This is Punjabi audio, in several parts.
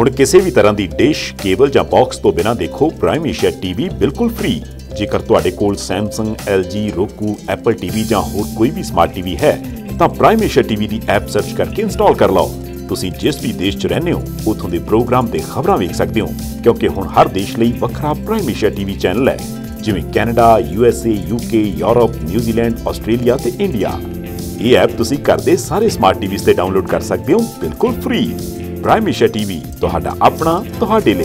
ਹੁਣ ਕਿਸੇ ਵੀ ਤਰ੍ਹਾਂ ਦੀ ਡਿਸ਼ ਕੇਬਲ ਜਾਂ ਬਾਕਸ ਤੋਂ ਬਿਨਾਂ ਦੇਖੋ ਪ੍ਰਾਈਮ ਏਸ਼ੀਆ ਟੀਵੀ ਬਿਲਕੁਲ ਫ੍ਰੀ ਜੇਕਰ ਤੁਹਾਡੇ ਕੋਲ Samsung, LG, Roku, Apple TV ਜਾਂ ਹੋਰ ਕੋਈ ਵੀ ਸਮਾਰਟ ਟੀਵੀ ਹੈ ਤਾਂ ਪ੍ਰਾਈਮ ਏਸ਼ੀਆ ਟੀਵੀ ਦੀ ਐਪ ਸਰਚ ਕਰਕੇ ਇੰਸਟਾਲ ਕਰ ਲਓ ਤੁਸੀਂ ਜਿਸ ਵੀ ਦੇਸ਼ 'ਚ ਰਹਿੰਦੇ ਹੋ ਉਥੋਂ ਦੇ ਪ੍ਰੋਗਰਾਮ ਤੇ ਖਬਰਾਂ ਵੇਖ ਸਕਦੇ ਹੋ ਕਿਉਂਕਿ ਹੁਣ ਹਰ ਦੇਸ਼ ਲਈ ਵੱਖਰਾ ਪ੍ਰਾਈਮ ਏਸ਼ੀਆ ਟੀਵੀ ਚੈਨਲ ਹੈ ਜਿਵੇਂ Canada, U S U K, Europe, New Zealand, Australia ਤੇ ਇੰਡੀਆ ਇਹ ਐਪ ਤੁਸੀਂ ਕਰਦੇ ਸਾਰੇ ਸਮਾਰਟ ਟੀਵੀਸ ਤੇ ਡਾਊਨਲੋਡ ਕਰ ਸਕਦੇ ਹੋ ਬਿਲਕੁਲ ਫ੍ਰੀ ਪ੍ਰਾਈਮ ਏਸ਼ੀਆ ਟੀਵੀ ਤੁਹਾਡਾ ਆਪਣਾ ਤੁਹਾਡੇ ਲਈ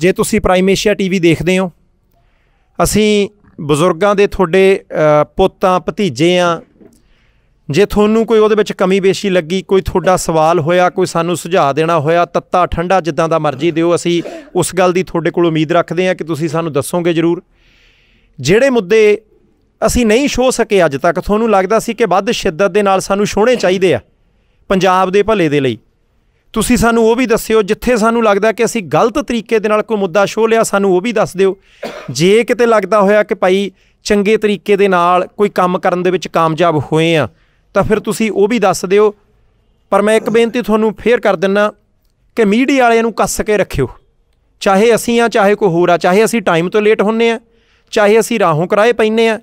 ਜੇ ਤੁਸੀਂ ਪ੍ਰਾਈਮ ਏਸ਼ੀਆ ਟੀਵੀ ਦੇਖਦੇ ਹੋ ਅਸੀਂ ਬਜ਼ੁਰਗਾਂ ਦੇ ਤੁਹਾਡੇ ਪੋਤਾਂ ਆ ਜੇ ਤੁਹਾਨੂੰ ਕੋਈ ਉਹਦੇ ਵਿੱਚ ਕਮੀ ਬੇਸ਼ੀ ਲੱਗੀ ਕੋਈ ਤੁਹਾਡਾ ਸਵਾਲ ਹੋਇਆ ਕੋਈ ਸਾਨੂੰ ਸੁਝਾਅ ਦੇਣਾ ਹੋਇਆ ਤੱਤਾ ਠੰਡਾ ਜਿੱਦਾਂ ਦਾ ਮਰਜ਼ੀ ਦਿਓ ਅਸੀਂ ਉਸ ਗੱਲ ਦੀ ਤੁਹਾਡੇ ਕੋਲ ਉਮੀਦ ਰੱਖਦੇ ਹਾਂ ਕਿ ਤੁਸੀਂ ਸਾਨੂੰ ਦੱਸੋਗੇ ਜ਼ਰੂਰ ਜਿਹੜੇ ਮੁੱਦੇ ਅਸੀਂ ਨਹੀਂ ਛੋ ਸਕੇ ਅੱਜ ਤੱਕ ਤੁਹਾਨੂੰ ਲੱਗਦਾ ਸੀ ਕਿ ਵੱਧ ਸ਼ਿੱਦਤ ਦੇ ਨਾਲ ਸਾਨੂੰ ਛੋਣੇ ਚਾਹੀਦੇ ਆ ਪੰਜਾਬ ਦੇ ਭਲੇ ਦੇ ਲਈ ਤੁਸੀਂ ਸਾਨੂੰ ਉਹ ਵੀ ਦੱਸਿਓ ਜਿੱਥੇ ਸਾਨੂੰ ਲੱਗਦਾ ਕਿ ਅਸੀਂ ਗਲਤ ਤਰੀਕੇ ਦੇ ਨਾਲ ਕੋਈ ਮੁੱਦਾ ਸ਼ੋ ਲਿਆ ਸਾਨੂੰ ਉਹ ਵੀ ਦੱਸ ਦਿਓ ਜੇ ਕਿਤੇ ਲੱਗਦਾ ਹੋਇਆ ਕਿ ਭਾਈ ਚੰਗੇ ਤਰੀਕੇ ਦੇ ਨਾਲ ਕੋਈ ਕੰਮ ਕਰਨ ਦੇ ਵਿੱਚ ਕਾਮਯਾਬ ਹੋਏ ਆ ਤਾਂ ਫਿਰ ਤੁਸੀਂ ਉਹ ਵੀ ਦੱਸ ਦਿਓ ਪਰ ਮੈਂ ਇੱਕ ਬੇਨਤੀ ਤੁਹਾਨੂੰ ਫੇਰ ਕਰ ਦਿੰਨਾ ਕਿ ਮੀਡੀਆ ਵਾਲਿਆਂ ਨੂੰ ਕੱਸ ਕੇ ਰੱਖਿਓ ਚਾਹੇ ਅਸੀਂ ਆ ਚਾਹੇ ਕੋਈ ਹੋਰ ਆ ਚਾਹੇ ਅਸੀਂ ਟਾਈਮ ਤੋਂ ਲੇਟ ਹੁੰਨੇ ਆ ਚਾਹੇ ਅਸੀਂ ਰਾਹੋਂ ਕਰਾਏ ਪੈਨੇ ਆ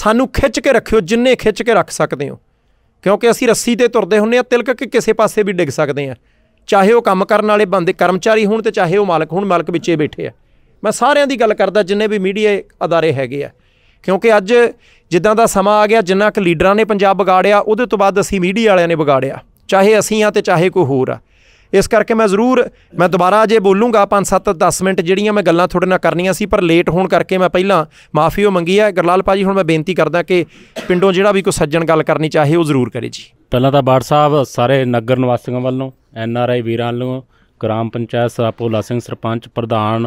ਸਾਨੂੰ ਖਿੱਚ ਕੇ ਰੱਖਿਓ ਜਿੰਨੇ ਖਿੱਚ ਕੇ ਰੱਖ ਸਕਦੇ ਹੋ ਕਿਉਂਕਿ ਅਸੀਂ ਰੱਸੀ ਤੇ ਤੁਰਦੇ ਹੁੰਨੇ ਆ ਤਿਲਕ ਕਿ ਕਿਸੇ ਪਾਸੇ ਵੀ ਡਿੱਗ ਸਕਦੇ ਆ ਚਾਹੇ ਉਹ ਕੰਮ ਕਰਨ ਵਾਲੇ ਬੰਦੇ ਕਰਮਚਾਰੀ ਹੋਣ ਤੇ ਚਾਹੇ ਉਹ ਮਾਲਕ ਹੋਣ ਮਾਲਕ ਵਿੱਚੇ ਬੈਠੇ ਆ ਮੈਂ ਸਾਰਿਆਂ ਦੀ ਗੱਲ ਕਰਦਾ ਜਿੰਨੇ ਵੀ ਮੀਡੀਆ ਅਦਾਰੇ ਹੈਗੇ ਆ ਕਿਉਂਕਿ ਅੱਜ ਜਿੱਦਾਂ ਦਾ ਸਮਾਂ ਆ ਗਿਆ ਜਿੰਨਾ ਕਿ ਲੀਡਰਾਂ ਨੇ ਪੰਜਾਬ ਵਿਗਾੜਿਆ ਉਹਦੇ ਤੋਂ ਬਾਅਦ ਅਸੀਂ ਮੀਡੀਆ ਵਾਲਿਆਂ ਨੇ ਵਿਗਾੜਿਆ ਚਾਹੇ ਅਸੀਂ ਆ ਤੇ ਚਾਹੇ ਕੋਈ ਹੋਰ ਆ ਇਸ ਕਰਕੇ ਮੈਂ ਜ਼ਰੂਰ ਮੈਂ ਦੁਬਾਰਾ ਜੇ ਬੋਲੂੰਗਾ 5-7 10 ਮਿੰਟ ਜਿਹੜੀਆਂ ਮੈਂ ਗੱਲਾਂ ਤੁਹਾਡੇ ਨਾਲ ਕਰਨੀਆਂ ਸੀ ਪਰ ਲੇਟ ਹੋਣ ਕਰਕੇ ਮੈਂ ਪਹਿਲਾਂ ਮਾਫੀ ਉਹ ਮੰਗੀ ਹੈ ਗਰਲਾਲ ਪਾਜੀ ਹੁਣ ਮੈਂ ਬੇਨਤੀ ਕਰਦਾ ਕਿ ਪਿੰਡੋਂ ਜਿਹੜਾ ਵੀ ਕੋਈ ਸੱਜਣ ਗੱਲ ਕਰਨੀ ਚਾਹੇ ਉਹ ਜ਼ਰੂਰ ਕਰੇ ਜੀ ਪਹਿਲਾਂ ਤਾਂ ਬਾੜ ਸਾਹਿਬ ਸਾਰੇ ਨਗਰ ਨਿਵਾਸੀਆਂ ਵੱਲੋਂ ਐਨ ਆਰ ਆਈ ਵੀਰਾਂ ਵੱਲੋਂ ਗ੍ਰਾਮ ਪੰਚਾਇਤ ਸਰਾਪੋਲਾ ਸਿੰਘ ਸਰਪੰਚ ਪ੍ਰਧਾਨ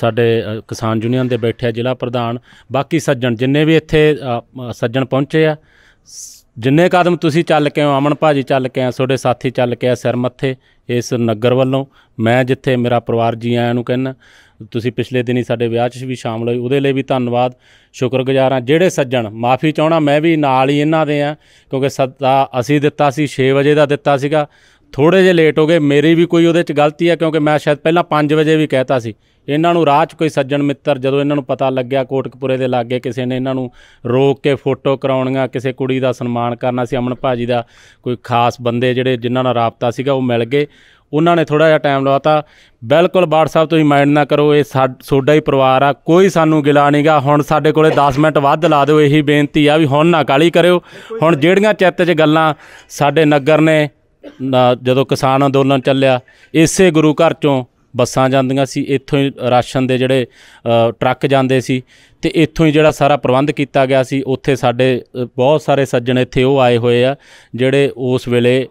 ਸਾਡੇ ਕਿਸਾਨ ਯੂਨੀਅਨ ਦੇ ਬੈਠੇ ਜ਼ਿਲ੍ਹਾ ਪ੍ਰਧਾਨ ਬਾਕੀ ਸੱਜਣ ਜਿੰਨੇ ਵੀ ਇੱਥੇ ਸੱਜਣ ਪਹੁੰਚੇ ਆ ਜਿੰਨੇ ਕਦਮ ਤੁਸੀਂ ਚੱਲ ਕੇ ਆ ਅਮਨ ਭਾਜੀ ਚੱਲ ਕੇ ਆ ਤੁਹਾਡੇ ਸਾਥੀ ਚੱਲ ਕੇ ਆ ਸਿਰ ਮੱਥੇ ਇਸ ਨਗਰ ਵੱਲੋਂ ਮੈਂ ਜਿੱਥੇ ਮੇਰਾ ਪਰਿਵਾਰ ਜੀ ਆਇਆਂ ਨੂੰ ਕਹਿੰਨਾ ਤੁਸੀਂ ਪਿਛਲੇ ਦਿਨੀ ਸਾਡੇ ਵਿਆਹ 'ਚ ਵੀ ਸ਼ਾਮਲ ਹੋਏ ਉਹਦੇ ਲਈ ਵੀ ਧੰਨਵਾਦ ਸ਼ੁਕਰਗੁਜ਼ਾਰ ਆ ਜਿਹੜੇ ਸੱਜਣ ਮਾਫੀ ਚਾਹਣਾ ਮੈਂ ਵੀ ਨਾਲ ਹੀ ਇਹਨਾਂ ਦੇ ਆ ਕਿਉਂਕਿ ਸੱਦਾ ਅਸੀਂ ਦਿੱਤਾ ਸੀ 6 ਵਜੇ ਦਾ ਦਿੱਤਾ ਸੀਗਾ ਥੋੜੇ ਜੇ ਲੇਟ ਹੋ ਗਏ ਮੇਰੀ ਵੀ ਕੋਈ ਉਹਦੇ 'ਚ ਗਲਤੀ ਆ ਕਿਉਂਕਿ ਮੈਂ ਸ਼ਾਇਦ ਪਹਿਲਾਂ 5 ਵਜੇ ਵੀ ਕਹਿਤਾ ਸੀ ਇਹਨਾਂ ਨੂੰ ਰਾਹ 'ਚ ਕੋਈ ਸੱਜਣ ਮਿੱਤਰ ਜਦੋਂ ਇਹਨਾਂ ਨੂੰ ਪਤਾ ਲੱਗਿਆ ਕੋਟਕਪੂਰੇ ਦੇ ਲਾਗੇ ਕਿਸੇ ਨੇ ਇਹਨਾਂ ਨੂੰ ਰੋਕ ਕੇ ਫੋਟੋ ਕਰਾਉਣੀਆਂ ਕਿਸੇ ਕੁੜੀ ਦਾ ਸਨਮਾਨ ਕਰਨਾ ਸੀ ਅਮਨ ਭਾਜੀ ਦਾ ਕੋਈ ਖਾਸ ਬੰਦੇ ਜਿਹੜੇ ਜਿਨ੍ਹਾਂ ਨਾਲ ਰਾਬਤਾ ਸੀਗਾ ਉਹ ਮਿਲ ਗਏ ਉਹਨਾਂ ਨੇ ਥੋੜਾ ਜਿਹਾ ਟਾਈਮ ਲਵਾਤਾ ਬਿਲਕੁਲ ਬਾੜ ਤੋਂ ਹੀ ਮਾਈਂਡ ਨਾ ਕਰੋ ਇਹ ਸੋਡਾ ਹੀ ਪਰਿਵਾਰ ਆ ਕੋਈ ਸਾਨੂੰ ਗਿਲਾ ਨਹੀਂਗਾ ਹੁਣ ਸਾਡੇ ਕੋਲੇ 10 ਮਿੰਟ ਵੱਧ ਲਾ ਦਿਓ ਇਹੀ ਬੇਨਤੀ ਆ ਵੀ ਹੁਣ ਨਾ ਕਾਲੀ ਕਰਿਓ ਹੁਣ ਜਿਹੜੀਆਂ ਚਿੱਤ 'ਚ ਗੱਲਾਂ ਸਾਡੇ ਨਗਰ ਨੇ ਨਾ ਜਦੋਂ ਕਿਸਾਨ ਅੰਦੋਲਨ ਚੱਲਿਆ ਇਸੇ ਗੁਰੂ ਘਰ ਚੋਂ ਬੱਸਾਂ ਜਾਂਦੀਆਂ ਸੀ ਇੱਥੋਂ ਹੀ ਰਾਸ਼ਨ ਦੇ ਜਿਹੜੇ ਟਰੱਕ ਜਾਂਦੇ ਸੀ ਤੇ ਇੱਥੋਂ ਹੀ ਜਿਹੜਾ ਸਾਰਾ ਪ੍ਰਬੰਧ ਕੀਤਾ ਗਿਆ ਸੀ ਉੱਥੇ ਸਾਡੇ ਬਹੁਤ ਸਾਰੇ ਸੱਜਣ ਇੱਥੇ ਉਹ ਆਏ ਹੋਏ ਆ ਜਿਹੜੇ ਉਸ ਵੇਲੇ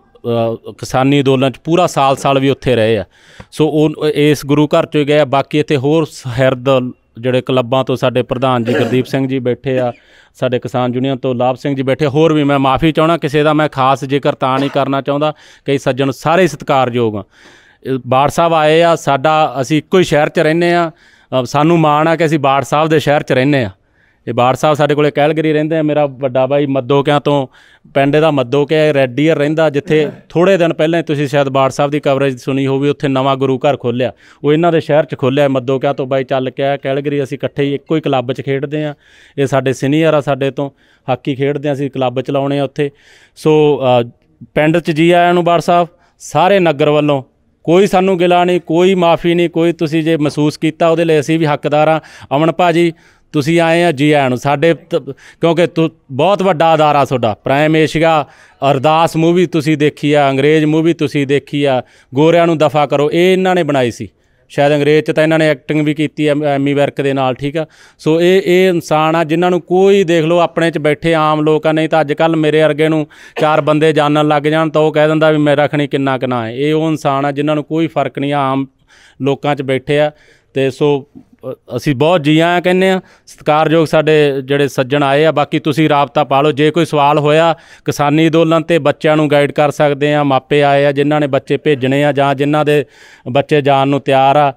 ਕਿਸਾਨੀ ਅੰਦੋਲਨ ਚ ਪੂਰਾ ਸਾਲ-ਸਾਲ ਵੀ ਉੱਥੇ ਰਹੇ ਆ ਸੋ ਉਹ ਇਸ ਗੁਰੂ ਘਰ ਚੋਂ ਗਏ ਬਾਕੀ ਇੱਥੇ ਹੋਰ ਹਿਰਦ ਜਿਹੜੇ ਕਲੱਬਾਂ ਤੋਂ ਸਾਡੇ ਪ੍ਰਧਾਨ ਜੀ ਗੁਰਦੀਪ ਸਿੰਘ ਜੀ ਬੈਠੇ ਆ ਸਾਡੇ ਕਿਸਾਨ ਯੂਨੀਅਨ ਤੋਂ ਲਾਭ ਸਿੰਘ ਜੀ ਬੈਠੇ ਹੋਰ ਵੀ ਮੈਂ ਮਾਫੀ ਚਾਹਣਾ ਕਿਸੇ ਦਾ ਮੈਂ ਖਾਸ ਜ਼ਿਕਰ ਤਾਂ ਨਹੀਂ ਕਰਨਾ ਚਾਹੁੰਦਾ ਕਈ ਸੱਜਣ ਸਾਰੇ ਸਤਿਕਾਰਯੋਗ ਆ ਬਾੜ ਸਾਹਿਬ ਆਏ ਆ ਸਾਡਾ ਅਸੀਂ ਇੱਕੋ ਹੀ ਸ਼ਹਿਰ 'ਚ ਰਹਿੰਦੇ ਆ ਸਾਨੂੰ ਮਾਣ ਆ ਕਿ ਅਸੀਂ ਬਾੜ ਸਾਹਿਬ ਦੇ ਸ਼ਹਿਰ 'ਚ ਰਹਿੰਦੇ ਆ ਇਹ ਬਾੜ ਸਾਹਿਬ ਸਾਡੇ ਕੋਲੇ ਕਹਿਲਗਰੀ ਰਹਿੰਦੇ ਆ ਮੇਰਾ ਵੱਡਾ ਬਾਈ ਮੱਦੋਕਿਆਂ ਤੋਂ ਪਿੰਡ ਦਾ ਮੱਦੋਕਿਆ ਰੈਡੀਅਰ ਰਹਿੰਦਾ ਜਿੱਥੇ ਥੋੜੇ ਦਿਨ ਪਹਿਲਾਂ ਤੁਸੀਂ ਸ਼ਾਇਦ ਬਾੜ ਸਾਹਿਬ ਦੀ ਕਵਰੇਜ ਸੁਣੀ ਹੋਵੇ ਉੱਥੇ ਨਵਾਂ ਗੁਰੂ ਘਰ ਖੋਲਿਆ ਉਹ ਇਹਨਾਂ ਦੇ ਸ਼ਹਿਰ 'ਚ ਖੋਲਿਆ ਮੱਦੋਕਿਆਂ ਤੋਂ ਬਾਈ ਚੱਲ ਕੇ ਆ ਕਹਿਲਗਰੀ ਅਸੀਂ ਇਕੱਠੇ ਹੀ ਇੱਕੋ ਹੀ ਕਲੱਬ 'ਚ ਖੇਡਦੇ ਆ ਇਹ ਸਾਡੇ ਸੀਨੀਅਰ ਆ ਸਾਡੇ ਤੋਂ ਹਾਕੀ ਖੇਡਦੇ ਆ ਅਸੀਂ ਕਲੱਬ 'ਚ ਲਾਉਣੇ ਆ ਉੱਥੇ ਸੋ ਪਿੰਡ 'ਚ ਜੀ ਆਇਆਂ ਨੂੰ ਬਾੜ ਸਾਹਿਬ ਸਾਰੇ ਨਗਰ ਵੱਲੋਂ ਕੋਈ ਸਾਨੂੰ ਗਿਲਾ ਨਹੀਂ ਕੋਈ ਮਾਫੀ ਨਹੀਂ ਕੋਈ ਤੁਸੀਂ ਜੇ ਮਹਿਸੂਸ ਕੀਤਾ ਉਹਦੇ ਲਈ ਅਸੀਂ ਵੀ ਹੱਕਦਾਰ ਆ ਅਮਨ ਭਾਜੀ ਤੁਸੀਂ ਆਏ ਆ ਜੀ ਆਇਆਂ ਨੂੰ ਸਾਡੇ ਕਿਉਂਕਿ ਬਹੁਤ ਵੱਡਾ ਅਦਾਰਾ ਤੁਹਾਡਾ ਪ੍ਰਾਈਮ ਏਸ਼ੀਆ ਅਰਦਾਸ ਮੂਵੀ ਤੁਸੀਂ ਦੇਖੀ ਆ ਅੰਗਰੇਜ਼ ਮੂਵੀ ਤੁਸੀਂ ਦੇਖੀ ਆ ਗੋਰਿਆਂ ਨੂੰ ਦਫਾ ਕਰੋ ਇਹ ਇਹਨਾਂ ਨੇ ਬਣਾਈ ਸੀ ਸ਼ਾਇਦ ਅੰਗਰੇਜ਼ ਚ ਤਾਂ ਇਹਨਾਂ ਨੇ ਐਕਟਿੰਗ ਵੀ ਕੀਤੀ ਐ ਐਮੀ ਵਰਕ ਦੇ ਨਾਲ ਠੀਕ ਆ ਸੋ ਇਹ ਇਹ ਇਨਸਾਨ ਆ ਜਿਨ੍ਹਾਂ ਨੂੰ ਕੋਈ ਦੇਖ ਲਓ ਆਪਣੇ ਚ ਬੈਠੇ ਆਮ ਲੋਕ ਆ ਨਹੀਂ ਤਾਂ ਅੱਜ ਕੱਲ ਮੇਰੇ ਵਰਗੇ ਨੂੰ ਚਾਰ ਬੰਦੇ ਜਾਣਨ ਲੱਗ ਜਾਣ ਤਾਂ ਉਹ ਕਹਿ ਦਿੰਦਾ ਵੀ ਮੇਰਾ ਖਣੀ ਕਿੰਨਾ ਕਨਾ ਹੈ ਇਹ ਉਹ ਇਨਸਾਨ ਆ ਜਿਨ੍ਹਾਂ ਨੂੰ ਕੋਈ ਫਰਕ ਨਹੀਂ ਆਮ ਲੋਕਾਂ ਚ ਬੈਠੇ ਆ ਤੇ ਸੋ ਅਸੀਂ ਬਹੁਤ ਜੀ ਆਇਆਂ ਕਹਿੰਨੇ ਆ ਸਤਿਕਾਰਯੋਗ ਸਾਡੇ ਜਿਹੜੇ ਸੱਜਣ ਆਏ ਆ ਬਾਕੀ ਤੁਸੀਂ ਰਾਬਤਾ ਪਾ ਲਓ ਜੇ ਕੋਈ ਸਵਾਲ ਹੋਇਆ ਕਿਸਾਨੀ ਅੰਦੋਲਨ ਤੇ ਬੱਚਿਆਂ ਨੂੰ ਗਾਈਡ ਕਰ ਸਕਦੇ ਆ ਮਾਪੇ ਆਏ ਆ ਜਿਨ੍ਹਾਂ ਨੇ ਬੱਚੇ ਭੇਜਣੇ ਆ ਜਾਂ ਜਿਨ੍ਹਾਂ ਦੇ ਬੱਚੇ ਜਾਣ ਨੂੰ ਤਿਆਰ ਆ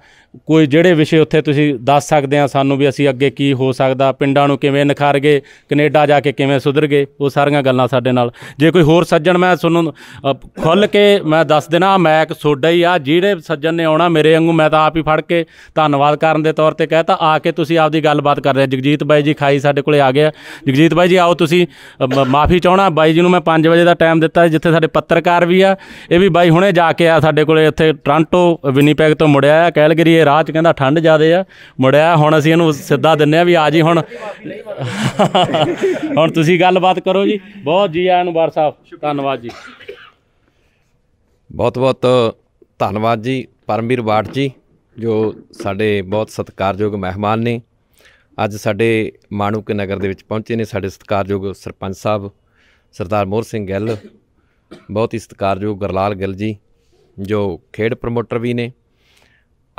ਕੋਈ ਜਿਹੜੇ ਵਿਸ਼ੇ ਉੱਥੇ ਤੁਸੀਂ ਦੱਸ ਸਕਦੇ ਆ ਸਾਨੂੰ ਵੀ ਅਸੀਂ ਅੱਗੇ ਕੀ ਹੋ ਸਕਦਾ ਪਿੰਡਾਂ ਨੂੰ ਕਿਵੇਂ ਨਿਖਾਰ ਗਏ ਕੈਨੇਡਾ ਜਾ ਕੇ ਕਿਵੇਂ ਸੁਧਰ ਗਏ ਉਹ ਸਾਰੀਆਂ ਗੱਲਾਂ ਸਾਡੇ ਨਾਲ ਜੇ ਕੋਈ ਹੋਰ ਸੱਜਣ ਮੈਂ ਤੁਹਾਨੂੰ ਖੁੱਲ ਕੇ ਮੈਂ ਦੱਸ ਦੇਣਾ ਮੈਕ ਸੋਡਾ ਹੀ ਆ ਜਿਹੜੇ ਸੱਜਣ ਨੇ ਆਉਣਾ ਮੇਰੇ ਵਾਂਗੂ ਮੈਂ ਤਾਂ ਆਪ ਹੀ ਫੜ ਕੇ ਧੰਨਵਾਦ ਕਰਨ ਦੇ ਤੌਰ ਤੌਰ ਤੇ ਕਹਿਤਾ ਆ ਕੇ ਤੁਸੀਂ ਆਪਦੀ ਗੱਲਬਾਤ ਕਰ ਰਹੇ ਜਗਜੀਤ ਬਾਈ ਜੀ ਖਾਈ ਸਾਡੇ ਕੋਲੇ ਆ ਗਏ ਜਗਜੀਤ ਬਾਈ ਜੀ ਆਓ ਤੁਸੀਂ ਮਾਫੀ ਚਾਹਣਾ ਬਾਈ ਜੀ ਨੂੰ ਮੈਂ 5 ਵਜੇ ਦਾ ਟਾਈਮ ਦਿੱਤਾ ਜਿੱਥੇ ਸਾਡੇ ਪੱਤਰਕਾਰ ਵੀ ਆ ਇਹ ਵੀ ਬਾਈ ਹੁਣੇ ਜਾ ਕੇ ਆ ਸਾਡੇ ਕੋਲੇ ਇੱਥੇ ਟ੍ਰਾਂਟੋ ਵਿਨੀਪੈਗ ਤੋਂ ਮੁੜਿਆ ਆ ਕੈਲਗਰੀ ਇਹ ਰਾਹ 'ਚ ਕਹਿੰਦਾ ਠੰਡ ਜ਼ਿਆਦੇ ਆ ਮੁੜਿਆ ਹੁਣ ਅਸੀਂ ਇਹਨੂੰ ਸਿੱਧਾ ਦਿੰਨੇ ਆ ਵੀ ਆ ਜੀ ਹੁਣ ਹੁਣ ਤੁਸੀਂ ਗੱਲਬਾਤ ਕਰੋ ਜੀ ਬਹੁਤ ਜੀ ਆਇਆਂ ਨੂੰ ਬਾਰ ਸਾਹਿਬ ਧੰਨਵਾਦ ਜੀ ਬਹੁਤ ਬਹੁਤ ਧੰਨਵਾਦ ਜੀ ਪਰਮਵੀਰ ਬਾਟ ਜੀ ਜੋ ਸਾਡੇ ਬਹੁਤ ਸਤਿਕਾਰਯੋਗ ਮਹਿਮਾਨ ਨੇ ਅੱਜ ਸਾਡੇ ਮਾਨੂਕ ਨਗਰ ਦੇ ਵਿੱਚ ਪਹੁੰਚੇ ਨੇ ਸਾਡੇ ਸਤਿਕਾਰਯੋਗ ਸਰਪੰਚ ਸਾਹਿਬ ਸਰਦਾਰ ਮੋਹਰ ਸਿੰਘ ਗਿੱਲ ਬਹੁਤ ਹੀ ਸਤਿਕਾਰਯੋਗ ਗਰਲਾਲ ਗਿੱਲ ਜੀ ਜੋ ਖੇਡ ਪ੍ਰਮੋਟਰ ਵੀ ਨੇ